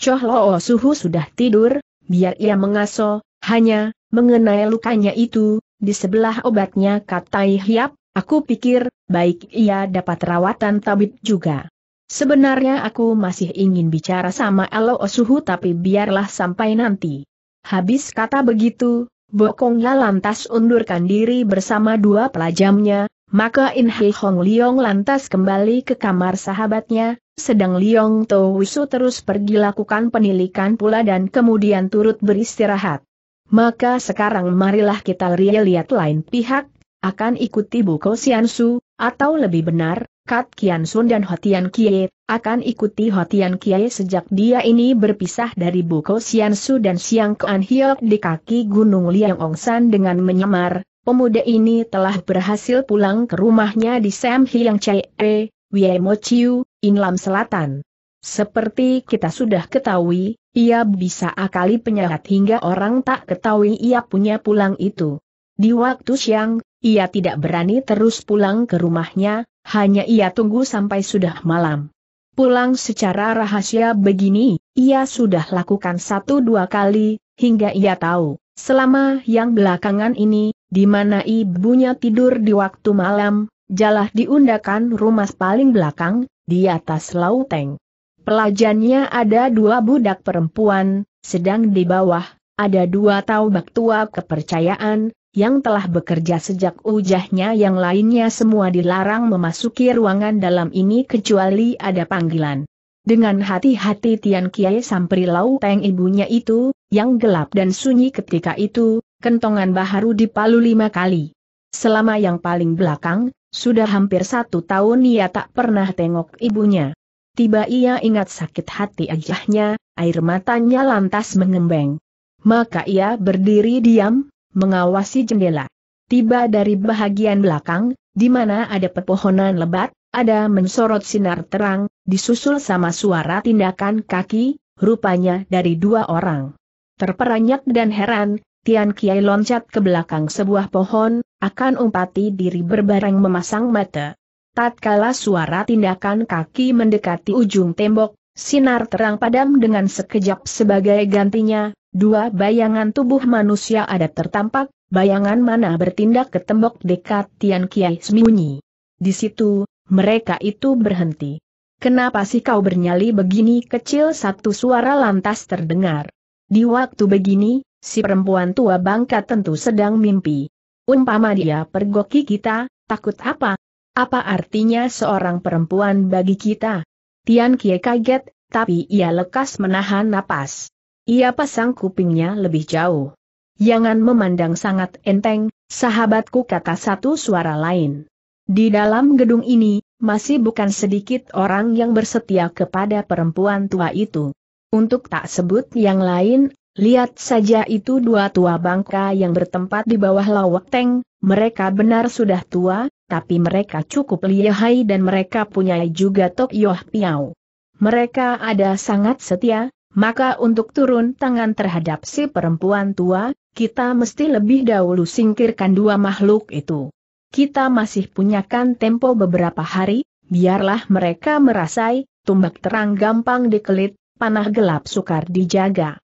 Choh Loo Suhu sudah tidur, biar ia mengaso, hanya, mengenai lukanya itu, di sebelah obatnya kata Hiap, aku pikir, baik ia dapat rawatan tabib juga. Sebenarnya aku masih ingin bicara sama Alo Suhu tapi biarlah sampai nanti. Habis kata begitu, Bokongnya lantas undurkan diri bersama dua pelajamnya, maka In Hei Hong Liong lantas kembali ke kamar sahabatnya, sedang Liong To Wisu terus pergi lakukan penilikan pula dan kemudian turut beristirahat. Maka sekarang marilah kita lihat lain pihak, akan ikuti Buko Siansu, atau lebih benar, Kat Kian Sun dan Hotian Kie, akan ikuti Hotian Kie sejak dia ini berpisah dari Buko Siansu dan Siang Kuan Hiok di kaki Gunung Liang Ong San dengan menyamar, Pemuda ini telah berhasil pulang ke rumahnya di Sam Hiang Chee, Wiemo Chiu, Inlam Selatan. Seperti kita sudah ketahui, ia bisa akali penyahat hingga orang tak ketahui ia punya pulang itu. Di waktu siang, ia tidak berani terus pulang ke rumahnya, hanya ia tunggu sampai sudah malam. Pulang secara rahasia begini, ia sudah lakukan satu dua kali, hingga ia tahu, selama yang belakangan ini, di mana ibunya tidur di waktu malam, jalah diundakan rumah paling belakang, di atas lauteng. Pelajannya ada dua budak perempuan, sedang di bawah, ada dua taubak tua kepercayaan, yang telah bekerja sejak ujahnya yang lainnya semua dilarang memasuki ruangan dalam ini kecuali ada panggilan. Dengan hati-hati Tian Kiai samperi Lau Teng ibunya itu, yang gelap dan sunyi ketika itu, kentongan Baharu dipalu lima kali. Selama yang paling belakang, sudah hampir satu tahun ia tak pernah tengok ibunya. Tiba ia ingat sakit hati ajahnya, air matanya lantas mengembeng. Maka ia berdiri diam, mengawasi jendela. Tiba dari bahagian belakang, di mana ada pepohonan lebat, ada mensorot sinar terang, disusul sama suara tindakan kaki, rupanya dari dua orang. Terperanjat dan heran, Tian Kiai loncat ke belakang sebuah pohon, akan umpati diri berbareng memasang mata. Tatkala suara tindakan kaki mendekati ujung tembok, sinar terang padam dengan sekejap sebagai gantinya, dua bayangan tubuh manusia ada tertampak, bayangan mana bertindak ke tembok dekat Tian Kiai sembunyi. Di situ, mereka itu berhenti. Kenapa sih kau bernyali begini kecil satu suara lantas terdengar. Di waktu begini, si perempuan tua bangka tentu sedang mimpi. Umpama dia pergoki kita, takut apa? Apa artinya seorang perempuan bagi kita? Tian Kie kaget, tapi ia lekas menahan napas. Ia pasang kupingnya lebih jauh. Jangan memandang sangat enteng, sahabatku kata satu suara lain. Di dalam gedung ini, masih bukan sedikit orang yang bersetia kepada perempuan tua itu. Untuk tak sebut yang lain, Lihat saja itu dua tua bangka yang bertempat di bawah lawak teng, mereka benar sudah tua, tapi mereka cukup lihai dan mereka punya juga Tok Yoh piau. Mereka ada sangat setia, maka untuk turun tangan terhadap si perempuan tua, kita mesti lebih dahulu singkirkan dua makhluk itu. Kita masih punyakan tempo beberapa hari, biarlah mereka merasai, tumbak terang gampang dikelit, panah gelap sukar dijaga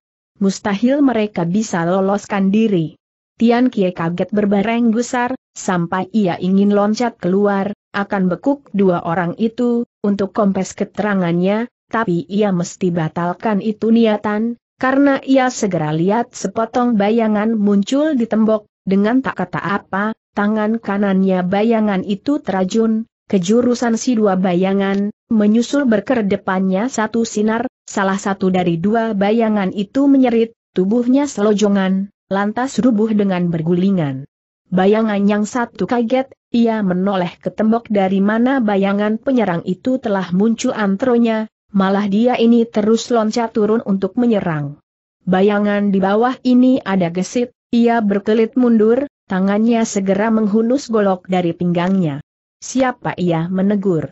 mustahil mereka bisa loloskan diri. Tian Kie kaget berbareng gusar, sampai ia ingin loncat keluar, akan bekuk dua orang itu, untuk kompes keterangannya, tapi ia mesti batalkan itu niatan, karena ia segera lihat sepotong bayangan muncul di tembok, dengan tak kata apa, tangan kanannya bayangan itu terajun, kejurusan si dua bayangan, menyusul berkedepannya satu sinar, salah satu dari dua bayangan itu menyerit, tubuhnya selojongan, lantas rubuh dengan bergulingan. Bayangan yang satu kaget, ia menoleh ke tembok dari mana bayangan penyerang itu telah muncul antronya, malah dia ini terus loncat turun untuk menyerang. Bayangan di bawah ini ada gesit, ia berkelit mundur, tangannya segera menghunus golok dari pinggangnya. Siapa ia menegur?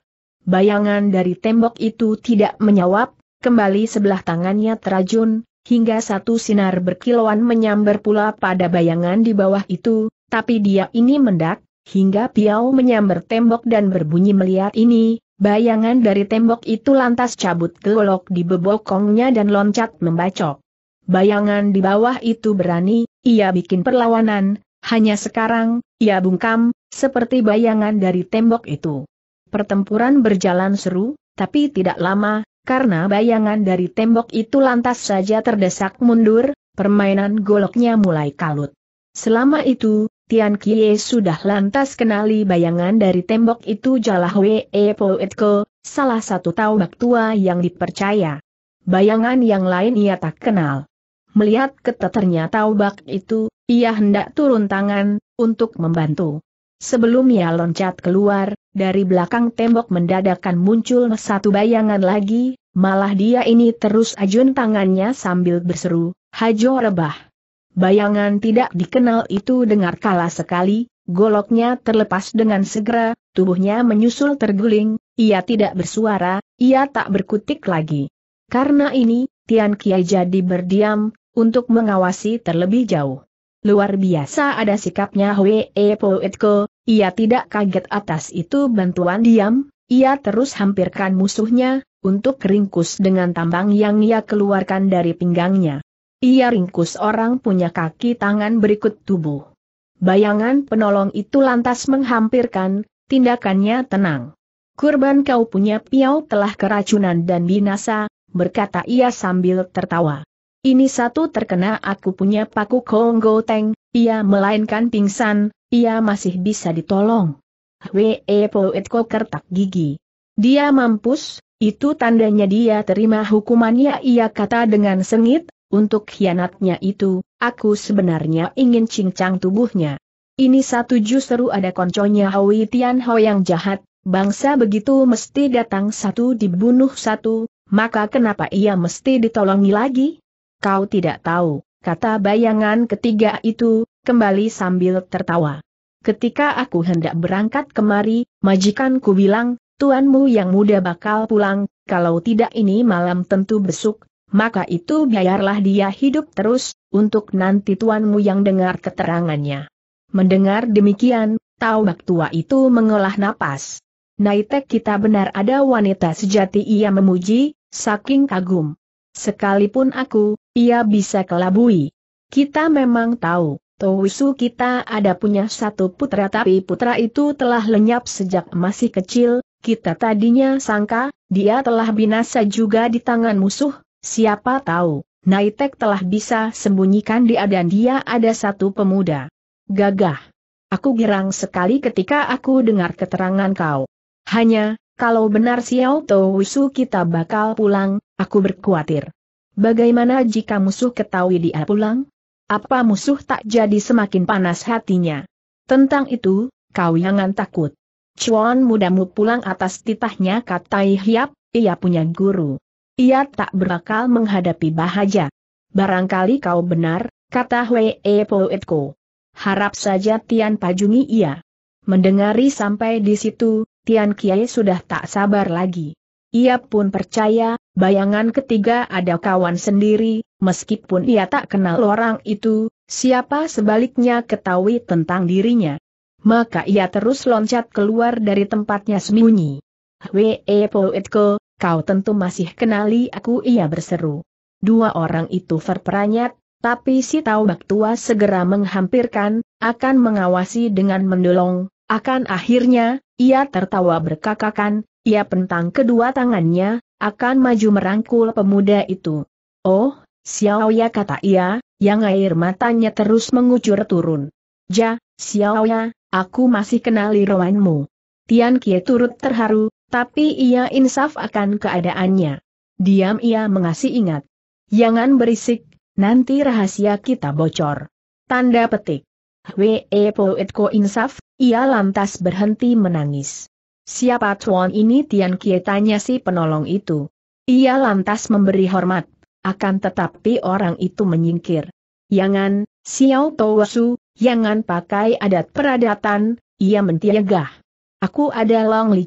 bayangan dari tembok itu tidak menyawap, kembali sebelah tangannya terajun, hingga satu sinar berkilauan menyambar pula pada bayangan di bawah itu, tapi dia ini mendak, hingga piau menyambar tembok dan berbunyi melihat ini, bayangan dari tembok itu lantas cabut golok di bebokongnya dan loncat membacok. Bayangan di bawah itu berani, ia bikin perlawanan, hanya sekarang, ia bungkam, seperti bayangan dari tembok itu. Pertempuran berjalan seru, tapi tidak lama, karena bayangan dari tembok itu lantas saja terdesak mundur, permainan goloknya mulai kalut. Selama itu, Tian Kie sudah lantas kenali bayangan dari tembok itu Jalah Wee Poetko, salah satu taubak tua yang dipercaya. Bayangan yang lain ia tak kenal. Melihat keteternya taubak itu, ia hendak turun tangan, untuk membantu. Sebelum ia loncat keluar, dari belakang tembok mendadakan muncul satu bayangan lagi, malah dia ini terus ajun tangannya sambil berseru, Hajo Rebah. Bayangan tidak dikenal itu dengar kalah sekali, goloknya terlepas dengan segera, tubuhnya menyusul terguling, ia tidak bersuara, ia tak berkutik lagi. Karena ini, Tian Kiai jadi berdiam, untuk mengawasi terlebih jauh. Luar biasa ada sikapnya Hwee Poetko, ia tidak kaget atas itu bantuan diam, ia terus hampirkan musuhnya, untuk ringkus dengan tambang yang ia keluarkan dari pinggangnya. Ia ringkus orang punya kaki tangan berikut tubuh. Bayangan penolong itu lantas menghampirkan, tindakannya tenang. Kurban kau punya piau telah keracunan dan binasa, berkata ia sambil tertawa. Ini satu terkena aku punya paku Konggo Teng, ia melainkan pingsan, ia masih bisa ditolong. Hwe e Poetko kertak gigi. Dia mampus, itu tandanya dia terima hukumannya ia kata dengan sengit, untuk hianatnya itu, aku sebenarnya ingin cincang tubuhnya. Ini satu justru ada konconya Hwi Tian Ho yang jahat, bangsa begitu mesti datang satu dibunuh satu, maka kenapa ia mesti ditolongi lagi? kau tidak tahu, kata bayangan ketiga itu, kembali sambil tertawa. Ketika aku hendak berangkat kemari, majikanku bilang, tuanmu yang muda bakal pulang, kalau tidak ini malam tentu besuk, maka itu biarlah dia hidup terus, untuk nanti tuanmu yang dengar keterangannya. Mendengar demikian, taubak tua itu mengolah napas. Naitek kita benar ada wanita sejati ia memuji, saking kagum. Sekalipun aku, ia bisa kelabui. Kita memang tahu, Towisu kita ada punya satu putra tapi putra itu telah lenyap sejak masih kecil, kita tadinya sangka, dia telah binasa juga di tangan musuh, siapa tahu, Naitek telah bisa sembunyikan dia dan dia ada satu pemuda. Gagah. Aku girang sekali ketika aku dengar keterangan kau. Hanya, kalau benar Xiao Towisu kita bakal pulang, aku berkhawatir. Bagaimana jika musuh ketahui dia pulang? Apa musuh tak jadi semakin panas hatinya? Tentang itu, kau jangan takut. Cuan mudamu pulang atas titahnya kata Hiap, ia punya guru. Ia tak berakal menghadapi bahaya. Barangkali kau benar, kata Wei Poetko. Harap saja Tian pajungi ia. Mendengari sampai di situ, Tian Kiai sudah tak sabar lagi. Ia pun percaya, Bayangan ketiga ada kawan sendiri, meskipun ia tak kenal orang itu, siapa sebaliknya ketahui tentang dirinya. Maka ia terus loncat keluar dari tempatnya sembunyi. Hwe e, Poetko, kau tentu masih kenali aku ia berseru. Dua orang itu verperanyat, tapi si taubak tua segera menghampirkan, akan mengawasi dengan mendolong, akan akhirnya, ia tertawa berkakakan, ia pentang kedua tangannya, akan maju merangkul pemuda itu. Oh, Xiaoya kata ia, yang air matanya terus mengucur turun. Ja, Xiaoya, aku masih kenali romanmu. Tian Kie turut terharu, tapi ia insaf akan keadaannya. Diam ia mengasih ingat. Jangan berisik, nanti rahasia kita bocor. Tanda petik. Hwe Poetko insaf, ia lantas berhenti menangis. Siapa Tuan ini Tian Kie tanya si penolong itu. Ia lantas memberi hormat, akan tetapi orang itu menyingkir. Yangan, Xiao Towasu, jangan pakai adat peradatan, ia mentiagah. Aku ada Long Li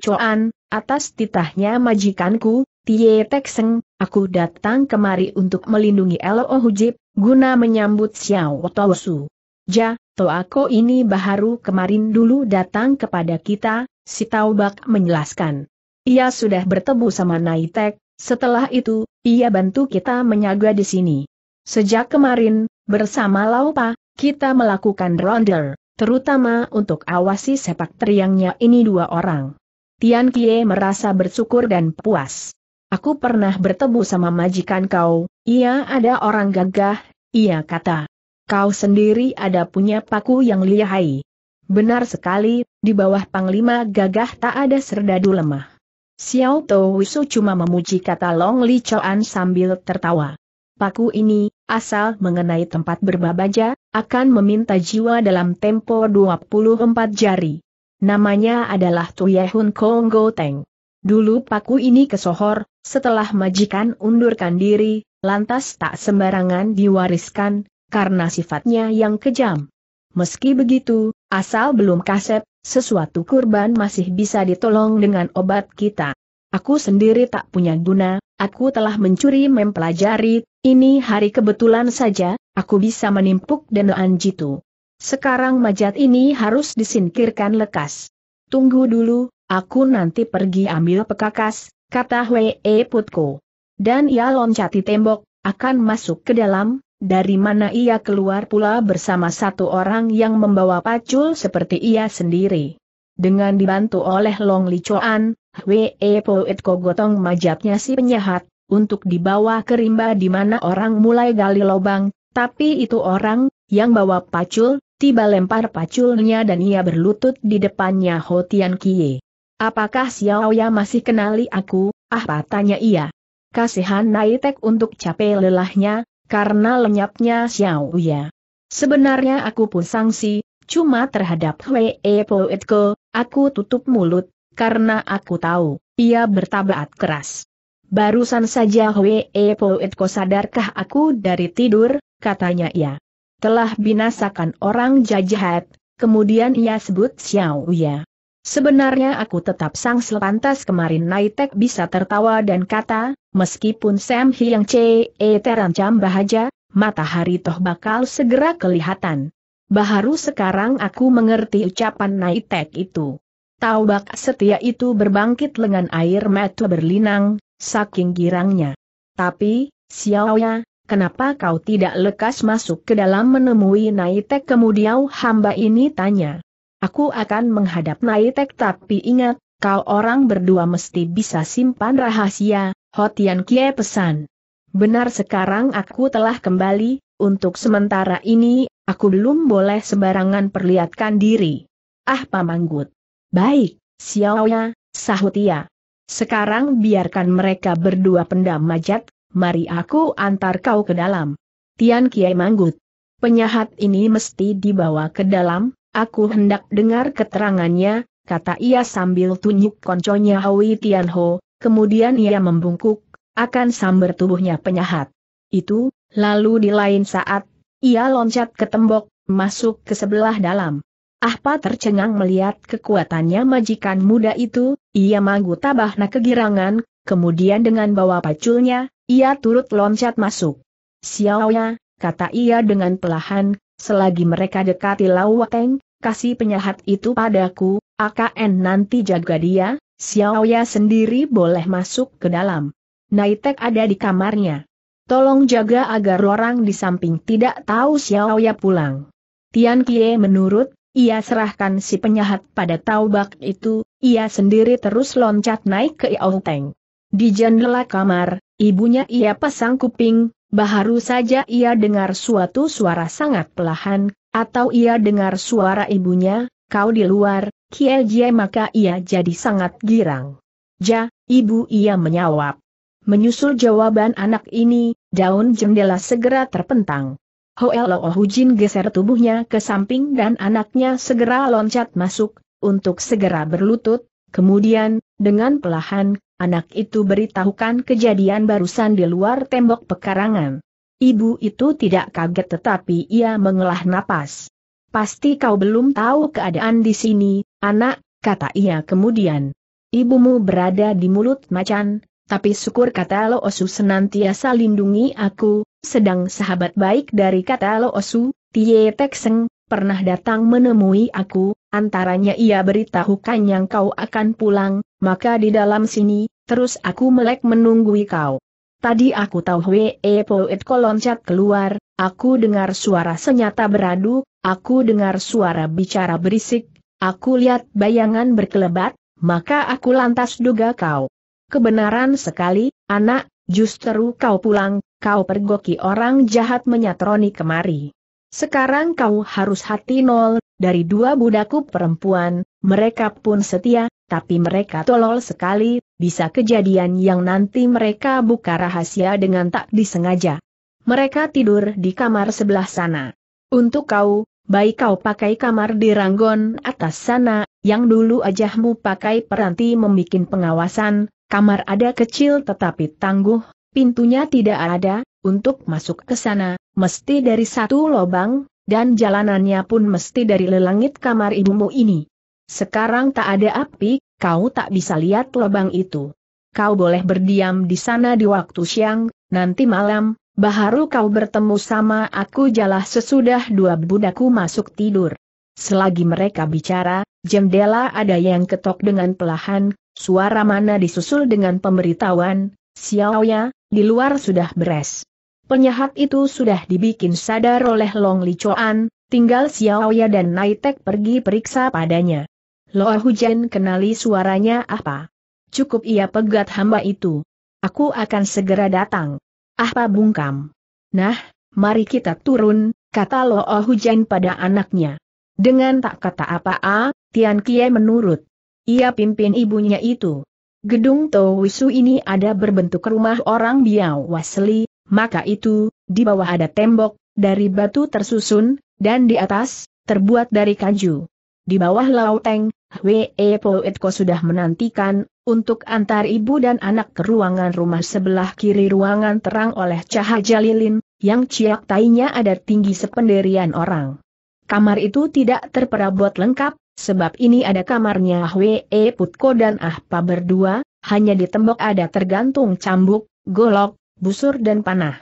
atas titahnya majikanku, Tie Tek Seng, aku datang kemari untuk melindungi Lo Hujib, guna menyambut Xiao Towasu. Ja, Toako ini baharu kemarin dulu datang kepada kita, si Taubak menjelaskan. Ia sudah bertemu sama Naitek, setelah itu, ia bantu kita menyaga di sini. Sejak kemarin, bersama Laupa, kita melakukan ronder, terutama untuk awasi sepak teriangnya ini dua orang. Tian Kie merasa bersyukur dan puas. Aku pernah bertemu sama majikan kau, ia ada orang gagah, ia kata. Kau sendiri ada punya paku yang lihai. Benar sekali, di bawah panglima gagah tak ada serdadu lemah. Xiao Tou Wisu cuma memuji kata Long Li Chuan sambil tertawa. Paku ini, asal mengenai tempat berbabaja, akan meminta jiwa dalam tempo 24 jari. Namanya adalah Tuyehun Go Teng. Dulu paku ini kesohor, setelah majikan undurkan diri, lantas tak sembarangan diwariskan, karena sifatnya yang kejam. Meski begitu, Asal belum kasep, sesuatu kurban masih bisa ditolong dengan obat kita. Aku sendiri tak punya guna, aku telah mencuri mempelajari, ini hari kebetulan saja, aku bisa menimpuk denoan jitu. Sekarang majat ini harus disingkirkan lekas. Tunggu dulu, aku nanti pergi ambil pekakas, kata Wee Putko. Dan ia loncati tembok, akan masuk ke dalam, dari mana ia keluar pula bersama satu orang yang membawa pacul seperti ia sendiri. Dengan dibantu oleh Long Li Chuan, Hwe Poet Kogotong majapnya si penyahat, untuk dibawa ke rimba di mana orang mulai gali lobang, tapi itu orang, yang bawa pacul, tiba lempar paculnya dan ia berlutut di depannya Ho Tian Kie. Apakah Xiao Ya masih kenali aku? Ah, tanya ia. Kasihan Naitek untuk capek lelahnya, karena lenyapnya Xiao Ya. Sebenarnya aku pun sangsi, cuma terhadap Hwee Poetko, aku tutup mulut, karena aku tahu, ia bertabat keras. Barusan saja Hwee Poetko sadarkah aku dari tidur, katanya ia. Telah binasakan orang jajahat, kemudian ia sebut Xiao Ya. Sebenarnya aku tetap sang selantas kemarin Naitek bisa tertawa dan kata, meskipun Sam Hyang Chee terancam bahaja, matahari toh bakal segera kelihatan. Baharu sekarang aku mengerti ucapan Naitek itu. Taubak setia itu berbangkit lengan air mata berlinang, saking girangnya. Tapi, Xiaoya, kenapa kau tidak lekas masuk ke dalam menemui Naitek kemudian hamba ini tanya. Aku akan menghadap Naitek tapi ingat, kau orang berdua mesti bisa simpan rahasia, Hotian Kie pesan. Benar sekarang aku telah kembali, untuk sementara ini, aku belum boleh sembarangan perlihatkan diri. Ah pamanggut. Baik, Xiaoya, Sahutia. Sekarang biarkan mereka berdua pendam majat, mari aku antar kau ke dalam. Tian Kiai manggut. Penyahat ini mesti dibawa ke dalam, Aku hendak dengar keterangannya, kata ia sambil tunjuk konconya Hui Tianho, kemudian ia membungkuk, akan sambar tubuhnya penyahat. Itu, lalu di lain saat, ia loncat ke tembok, masuk ke sebelah dalam. Ahpa tercengang melihat kekuatannya majikan muda itu, ia magu tabahna kegirangan, kemudian dengan bawa paculnya, ia turut loncat masuk. Xiaoya, kata ia dengan pelahan, Selagi mereka dekati Lawateng, kasih penyahat itu padaku, AKN nanti jaga dia, Xiaoya sendiri boleh masuk ke dalam. Naitek ada di kamarnya. Tolong jaga agar orang di samping tidak tahu Xiaoya pulang. Tian Kie menurut, ia serahkan si penyahat pada taubak itu, ia sendiri terus loncat naik ke Iauteng. Di jendela kamar, ibunya ia pasang kuping, Baharu saja ia dengar suatu suara sangat pelahan, atau ia dengar suara ibunya, kau di luar, kiel Jie maka ia jadi sangat girang. Ja, ibu ia menyawab. Menyusul jawaban anak ini, daun jendela segera terpentang. Hoelo Hujin geser tubuhnya ke samping dan anaknya segera loncat masuk, untuk segera berlutut, kemudian, dengan pelahan, Anak itu beritahukan kejadian barusan di luar tembok pekarangan. Ibu itu tidak kaget tetapi ia mengelah napas. Pasti kau belum tahu keadaan di sini, anak, kata ia kemudian. Ibumu berada di mulut macan, tapi syukur kata Lo Osu senantiasa lindungi aku, sedang sahabat baik dari kata Lo Osu, Tie Tekseng, pernah datang menemui aku, antaranya ia beritahukan yang kau akan pulang, maka di dalam sini, terus aku melek menunggui kau. Tadi aku tahu Wee Poet koloncat keluar, aku dengar suara senyata beradu, aku dengar suara bicara berisik, aku lihat bayangan berkelebat, maka aku lantas duga kau. Kebenaran sekali, anak, justru kau pulang, kau pergoki orang jahat menyatroni kemari. Sekarang kau harus hati nol, dari dua budakku perempuan, mereka pun setia, tapi mereka tolol sekali, bisa kejadian yang nanti mereka buka rahasia dengan tak disengaja. Mereka tidur di kamar sebelah sana. Untuk kau, baik kau pakai kamar di ranggon atas sana, yang dulu ajahmu pakai peranti membuat pengawasan, kamar ada kecil tetapi tangguh, pintunya tidak ada, untuk masuk ke sana, mesti dari satu lobang, dan jalanannya pun mesti dari lelangit kamar ibumu ini. Sekarang tak ada api, kau tak bisa lihat lubang itu. Kau boleh berdiam di sana di waktu siang, nanti malam, baharu kau bertemu sama aku jalah sesudah dua budakku masuk tidur. Selagi mereka bicara, jendela ada yang ketok dengan pelahan, suara mana disusul dengan pemberitahuan, Xiaoya, di luar sudah beres. Penyahat itu sudah dibikin sadar oleh Long Li Chuan, tinggal Xiaoya dan Naitek pergi periksa padanya. Loa Hujan kenali suaranya apa. Cukup ia pegat hamba itu. Aku akan segera datang. Apa bungkam. Nah, mari kita turun, kata Loa Hujan pada anaknya. Dengan tak kata apa-apa, Tian Kie menurut. Ia pimpin ibunya itu. Gedung Wisu ini ada berbentuk rumah orang Biao Wasli, maka itu, di bawah ada tembok, dari batu tersusun, dan di atas, terbuat dari kaju. Di bawah lauteng, Hwe Poetko sudah menantikan, untuk antar ibu dan anak ke ruangan rumah sebelah kiri ruangan terang oleh cahaya jalilin, yang ciak tainya ada tinggi sependerian orang. Kamar itu tidak terperabot lengkap, sebab ini ada kamarnya Hwe Putko dan Ahpa berdua, hanya di tembok ada tergantung cambuk, golok, busur dan panah.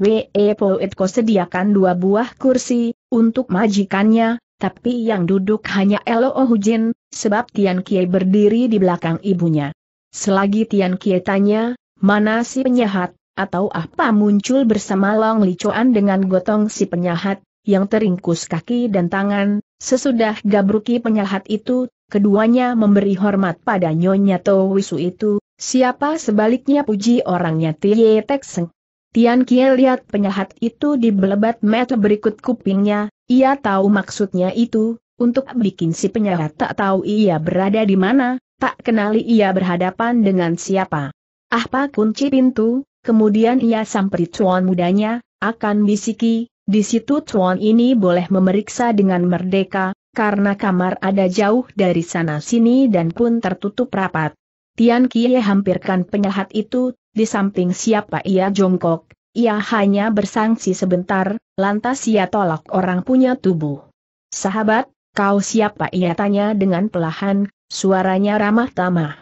Wee Poetko sediakan dua buah kursi, untuk majikannya, tapi yang duduk hanya Elo Ohujin, sebab Tian Kie berdiri di belakang ibunya. Selagi Tian Kie tanya, mana si penyahat, atau apa muncul bersama Long Licoan dengan gotong si penyahat, yang teringkus kaki dan tangan, sesudah gabruki penyahat itu, keduanya memberi hormat pada Nyonya Towisu itu, Siapa sebaliknya puji orangnya Tie Tek Tian Kie lihat penyahat itu di belebat mata berikut kupingnya, ia tahu maksudnya itu, untuk bikin si penyahat tak tahu ia berada di mana, tak kenali ia berhadapan dengan siapa. Apa kunci pintu, kemudian ia samperi cuan mudanya, akan bisiki, di situ cuan ini boleh memeriksa dengan merdeka, karena kamar ada jauh dari sana sini dan pun tertutup rapat. Tian Kie hampirkan penyahat itu, di samping siapa ia jongkok, ia hanya bersangsi sebentar, lantas ia tolak orang punya tubuh. Sahabat, kau siapa ia tanya dengan pelahan, suaranya ramah tamah.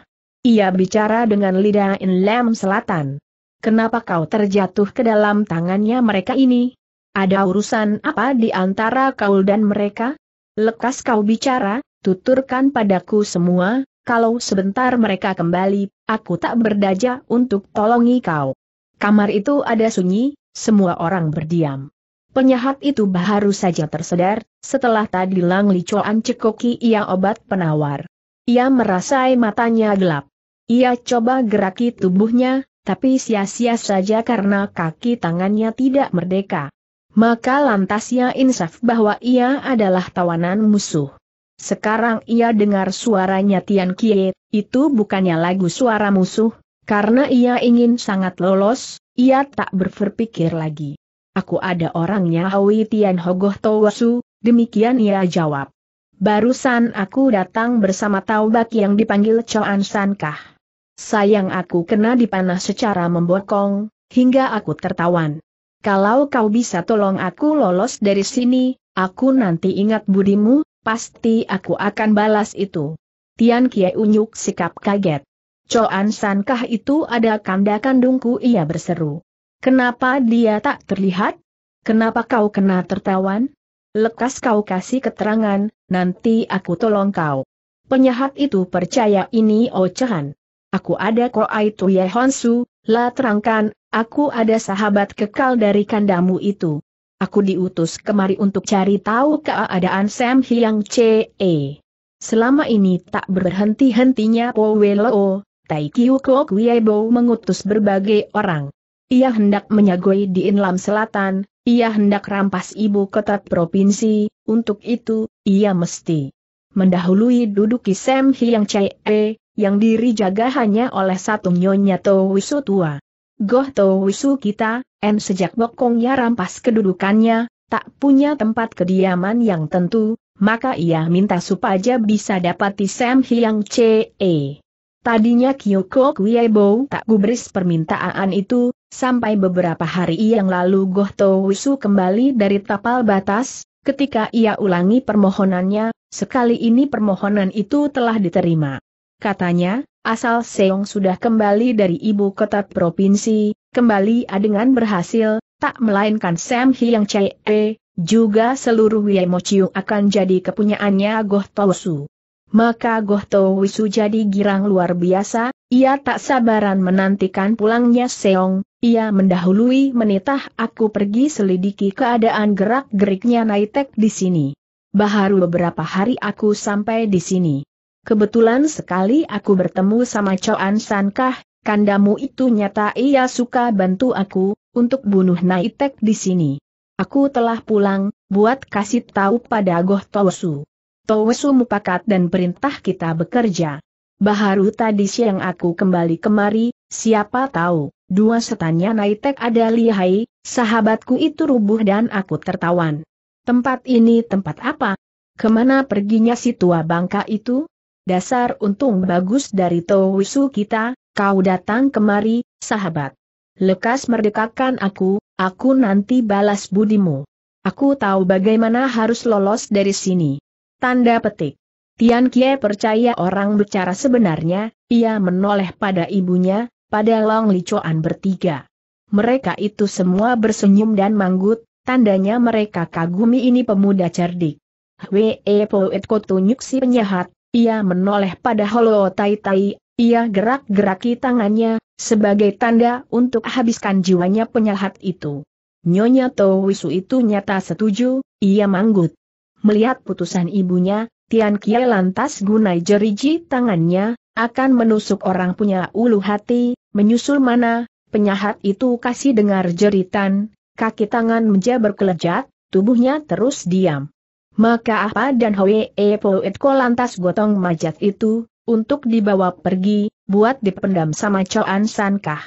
Ia bicara dengan lidah Inlam Selatan. Kenapa kau terjatuh ke dalam tangannya mereka ini? Ada urusan apa di antara kau dan mereka? Lekas kau bicara, tuturkan padaku semua, kalau sebentar mereka kembali, aku tak berdaja untuk tolongi kau. Kamar itu ada sunyi, semua orang berdiam. Penyahat itu baru saja tersedar, setelah tadi Lang Licoan cekoki ia obat penawar. Ia merasai matanya gelap. Ia coba geraki tubuhnya, tapi sia-sia saja karena kaki tangannya tidak merdeka. Maka lantas ia insaf bahwa ia adalah tawanan musuh. Sekarang ia dengar suaranya Tian Kie, itu bukannya lagu suara musuh, karena ia ingin sangat lolos, ia tak berpikir lagi. Aku ada orangnya Hawi Tian Hogoh Towasu, demikian ia jawab. Barusan aku datang bersama Taubak yang dipanggil Choan Sankah. Sayang aku kena dipanah secara membokong, hingga aku tertawan. Kalau kau bisa tolong aku lolos dari sini, aku nanti ingat budimu, Pasti aku akan balas itu. Tian Kie unyuk sikap kaget. Coan Sankah itu ada kanda kandungku ia berseru. Kenapa dia tak terlihat? Kenapa kau kena tertawan? Lekas kau kasih keterangan, nanti aku tolong kau. Penyahat itu percaya ini ocehan. Aku ada koai ya Honsu, lah terangkan, aku ada sahabat kekal dari kandamu itu. Aku diutus kemari untuk cari tahu keadaan Sam Hyang Chee. Selama ini tak berhenti-hentinya Po Weleo, Tai Kiu Kok Wiebo mengutus berbagai orang. Ia hendak menyagoi di Inlam Selatan, ia hendak rampas ibu kota provinsi, untuk itu, ia mesti mendahului duduki Sam Hyang Chee, yang diri jaga hanya oleh satu nyonya Wisu tua. Goh To Wisu kita, en sejak Bokongnya rampas kedudukannya, tak punya tempat kediaman yang tentu, maka ia minta supaya bisa dapati Sam Hyang Che. Tadinya Kyoko Kuyebo tak gubris permintaan itu, sampai beberapa hari yang lalu Goh To Wisu kembali dari tapal batas, ketika ia ulangi permohonannya, sekali ini permohonan itu telah diterima. Katanya, Asal Seong sudah kembali dari ibu kota provinsi, kembali adengan berhasil, tak melainkan Sam Hyang Chee, juga seluruh Wiemociu akan jadi kepunyaannya Goh Tosu. Maka Goh Wisu jadi girang luar biasa, ia tak sabaran menantikan pulangnya Seong, ia mendahului menitah aku pergi selidiki keadaan gerak-geriknya Naitek di sini. Baharu beberapa hari aku sampai di sini. Kebetulan sekali aku bertemu sama Choan Sankah, kandamu itu nyata ia suka bantu aku, untuk bunuh Naitek di sini. Aku telah pulang, buat kasih tahu pada Goh Towesu. Towesu mupakat dan perintah kita bekerja. Baharu tadi siang aku kembali kemari, siapa tahu, dua setannya Naitek ada lihai, sahabatku itu rubuh dan aku tertawan. Tempat ini tempat apa? Kemana perginya si tua bangka itu? Dasar untung bagus dari Towisu kita, kau datang kemari, sahabat. Lekas merdekakan aku, aku nanti balas budimu. Aku tahu bagaimana harus lolos dari sini. Tanda petik. Tian Kie percaya orang bicara sebenarnya, ia menoleh pada ibunya, pada Long Licuan bertiga. Mereka itu semua bersenyum dan manggut, tandanya mereka kagumi ini pemuda cerdik. Hwe poet kotunyuk si penjahat, ia menoleh pada Holo Tai Tai, ia gerak-geraki tangannya, sebagai tanda untuk habiskan jiwanya penyahat itu. Nyonya Towisu itu nyata setuju, ia manggut. Melihat putusan ibunya, Tian Kie lantas gunai jeriji tangannya, akan menusuk orang punya ulu hati, menyusul mana, penyahat itu kasih dengar jeritan, kaki tangan menjabar kelejat, tubuhnya terus diam. Maka apa dan Hwee Poetko lantas gotong majat itu, untuk dibawa pergi, buat dipendam sama coan Sankah.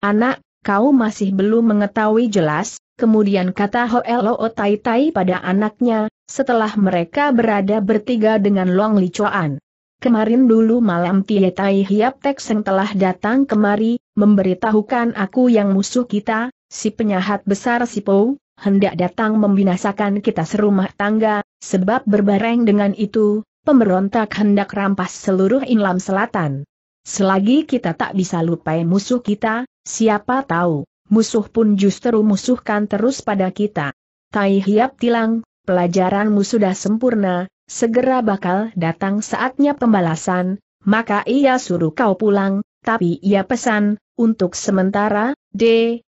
Anak, kau masih belum mengetahui jelas, kemudian kata Hoelo Tai Tai pada anaknya, setelah mereka berada bertiga dengan Long Li Coan. Kemarin dulu malam Tie Tai Hiap Tek Seng telah datang kemari, memberitahukan aku yang musuh kita, si penyahat besar si Pou, hendak datang membinasakan kita serumah tangga, sebab berbareng dengan itu, pemberontak hendak rampas seluruh Inlam Selatan. Selagi kita tak bisa lupai musuh kita, siapa tahu, musuh pun justru musuhkan terus pada kita. Tai Hiap Tilang, pelajaranmu sudah sempurna, segera bakal datang saatnya pembalasan, maka ia suruh kau pulang, tapi ia pesan, untuk sementara, D,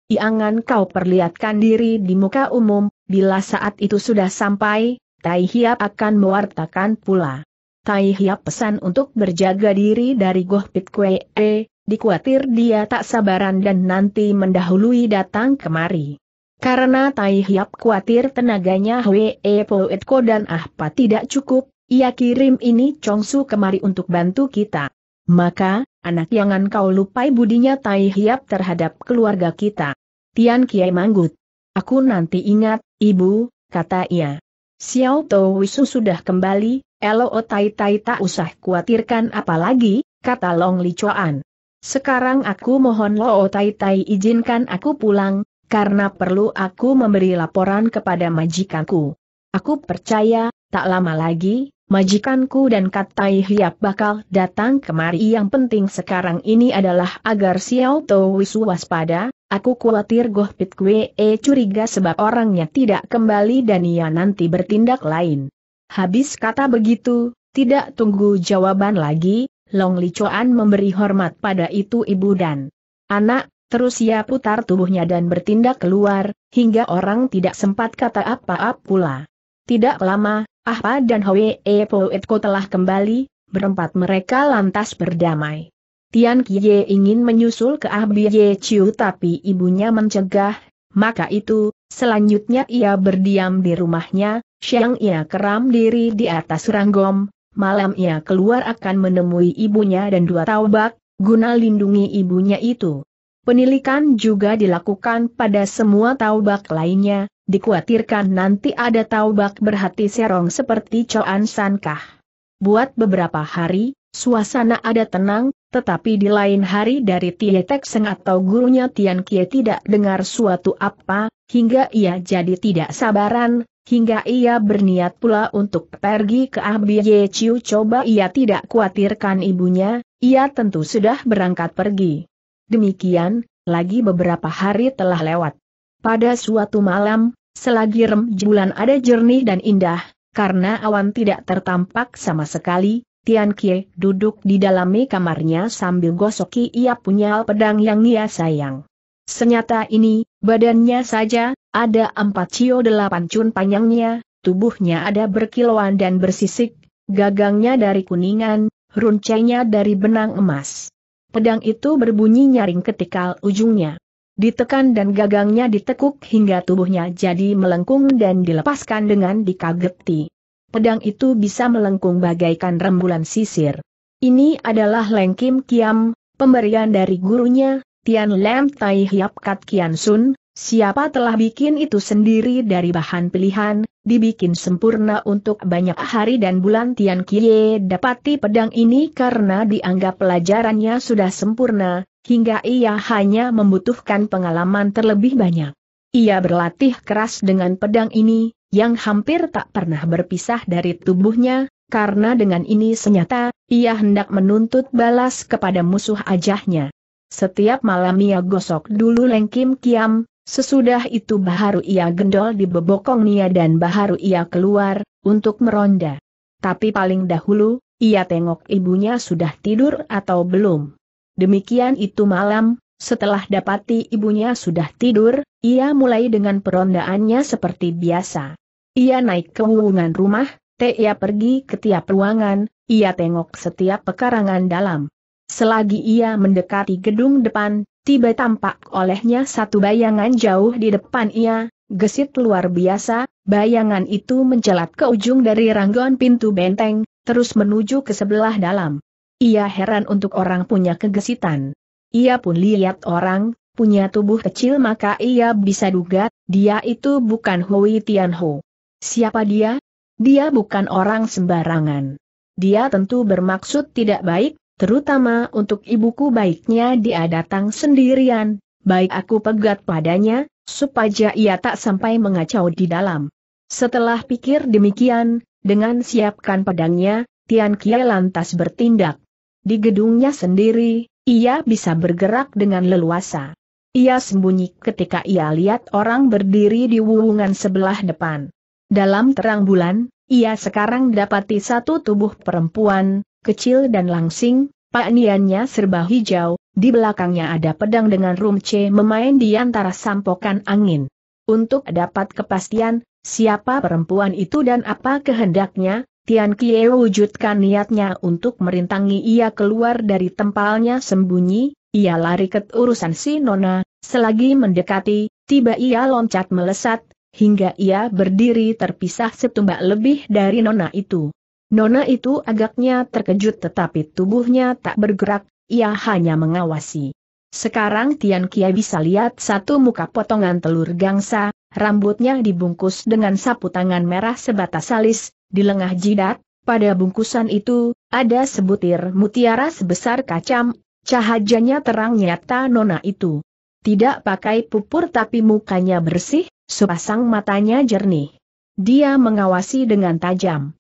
Iangan kau perlihatkan diri di muka umum, bila saat itu sudah sampai, Tai Hiap akan mewartakan pula. Tai Hiap pesan untuk berjaga diri dari Goh Pit Kwe, e, dikuatir dia tak sabaran dan nanti mendahului datang kemari. Karena Tai Hiap khawatir tenaganya Hwe e Poetko dan Ahpa tidak cukup, ia kirim ini Chongsu kemari untuk bantu kita. Maka, anak yang kau lupai budinya Tai Hiap terhadap keluarga kita. Tian Kiai manggut. Aku nanti ingat, ibu, kata ia. Xiao Tou Wisu sudah kembali, Elo o Tai Tai tak usah khawatirkan apalagi, kata Long Li Chuan. Sekarang aku mohon Lo o Tai Tai izinkan aku pulang, karena perlu aku memberi laporan kepada majikanku. Aku percaya, tak lama lagi, majikanku dan Katai Hiap bakal datang kemari yang penting sekarang ini adalah agar Xiao Tou Wisu waspada, aku khawatir Goh Pit Kwee e curiga sebab orangnya tidak kembali dan ia nanti bertindak lain. Habis kata begitu, tidak tunggu jawaban lagi, Long Li Chuan memberi hormat pada itu ibu dan anak, terus ia putar tubuhnya dan bertindak keluar, hingga orang tidak sempat kata apa-apa pula. Tidak lama, Ahpa dan Hwee Poetko telah kembali, berempat mereka lantas berdamai. Tian Kie ingin menyusul ke Ah Biye Chiu tapi ibunya mencegah, maka itu, selanjutnya ia berdiam di rumahnya, siang ia keram diri di atas ranggom, malam ia keluar akan menemui ibunya dan dua taubak, guna lindungi ibunya itu. Penilikan juga dilakukan pada semua taubak lainnya, dikhawatirkan nanti ada taubak berhati serong seperti Coan Sankah. Buat beberapa hari, suasana ada tenang, tetapi di lain hari dari Tie Tek Seng atau gurunya Tian Kie tidak dengar suatu apa, hingga ia jadi tidak sabaran, hingga ia berniat pula untuk pergi ke ah Ye Chiu coba ia tidak khawatirkan ibunya, ia tentu sudah berangkat pergi. Demikian, lagi beberapa hari telah lewat. Pada suatu malam, selagi rem bulan ada jernih dan indah, karena awan tidak tertampak sama sekali, Tian Kie duduk di dalam kamarnya sambil gosoki ia punya pedang yang ia sayang. Senyata ini, badannya saja, ada empat cio delapan cun panjangnya, tubuhnya ada berkilauan dan bersisik, gagangnya dari kuningan, runcainya dari benang emas. Pedang itu berbunyi nyaring ketika ujungnya ditekan dan gagangnya ditekuk hingga tubuhnya jadi melengkung dan dilepaskan dengan dikageti. Pedang itu bisa melengkung bagaikan rembulan sisir. Ini adalah Leng Kiam, pemberian dari gurunya, Tian Lam Tai Hiap Kat Kian Sun, Siapa telah bikin itu sendiri dari bahan pilihan, dibikin sempurna untuk banyak hari dan bulan Tian Kie dapati pedang ini karena dianggap pelajarannya sudah sempurna, hingga ia hanya membutuhkan pengalaman terlebih banyak. Ia berlatih keras dengan pedang ini, yang hampir tak pernah berpisah dari tubuhnya, karena dengan ini senyata, ia hendak menuntut balas kepada musuh ajahnya. Setiap malam ia gosok dulu lengkim kiam, Sesudah itu baharu ia gendol di bebokong Nia dan baharu ia keluar, untuk meronda. Tapi paling dahulu, ia tengok ibunya sudah tidur atau belum. Demikian itu malam, setelah dapati ibunya sudah tidur, ia mulai dengan perondaannya seperti biasa. Ia naik ke hubungan rumah, ia pergi ke tiap ruangan, ia tengok setiap pekarangan dalam. Selagi ia mendekati gedung depan, tiba tampak olehnya satu bayangan jauh di depan ia, gesit luar biasa, bayangan itu mencelat ke ujung dari ranggon pintu benteng, terus menuju ke sebelah dalam. Ia heran untuk orang punya kegesitan. Ia pun lihat orang, punya tubuh kecil maka ia bisa duga, dia itu bukan Hui Tianho. Siapa dia? Dia bukan orang sembarangan. Dia tentu bermaksud tidak baik, Terutama untuk ibuku baiknya dia datang sendirian, baik aku pegat padanya, supaya ia tak sampai mengacau di dalam. Setelah pikir demikian, dengan siapkan pedangnya, Tian Kie lantas bertindak. Di gedungnya sendiri, ia bisa bergerak dengan leluasa. Ia sembunyi ketika ia lihat orang berdiri di wuwungan sebelah depan. Dalam terang bulan, ia sekarang dapati satu tubuh perempuan, kecil dan langsing, pakaiannya serba hijau, di belakangnya ada pedang dengan rumce memain di antara sampokan angin. Untuk dapat kepastian, siapa perempuan itu dan apa kehendaknya, Tian Kie wujudkan niatnya untuk merintangi ia keluar dari tempalnya sembunyi, ia lari ke urusan si Nona, selagi mendekati, tiba ia loncat melesat, hingga ia berdiri terpisah setumbak lebih dari Nona itu. Nona itu agaknya terkejut tetapi tubuhnya tak bergerak, ia hanya mengawasi. Sekarang Tian Kia bisa lihat satu muka potongan telur gangsa, rambutnya dibungkus dengan sapu tangan merah sebatas alis, di lengah jidat, pada bungkusan itu, ada sebutir mutiara sebesar kacam, cahajanya terang nyata nona itu. Tidak pakai pupur tapi mukanya bersih, sepasang matanya jernih. Dia mengawasi dengan tajam.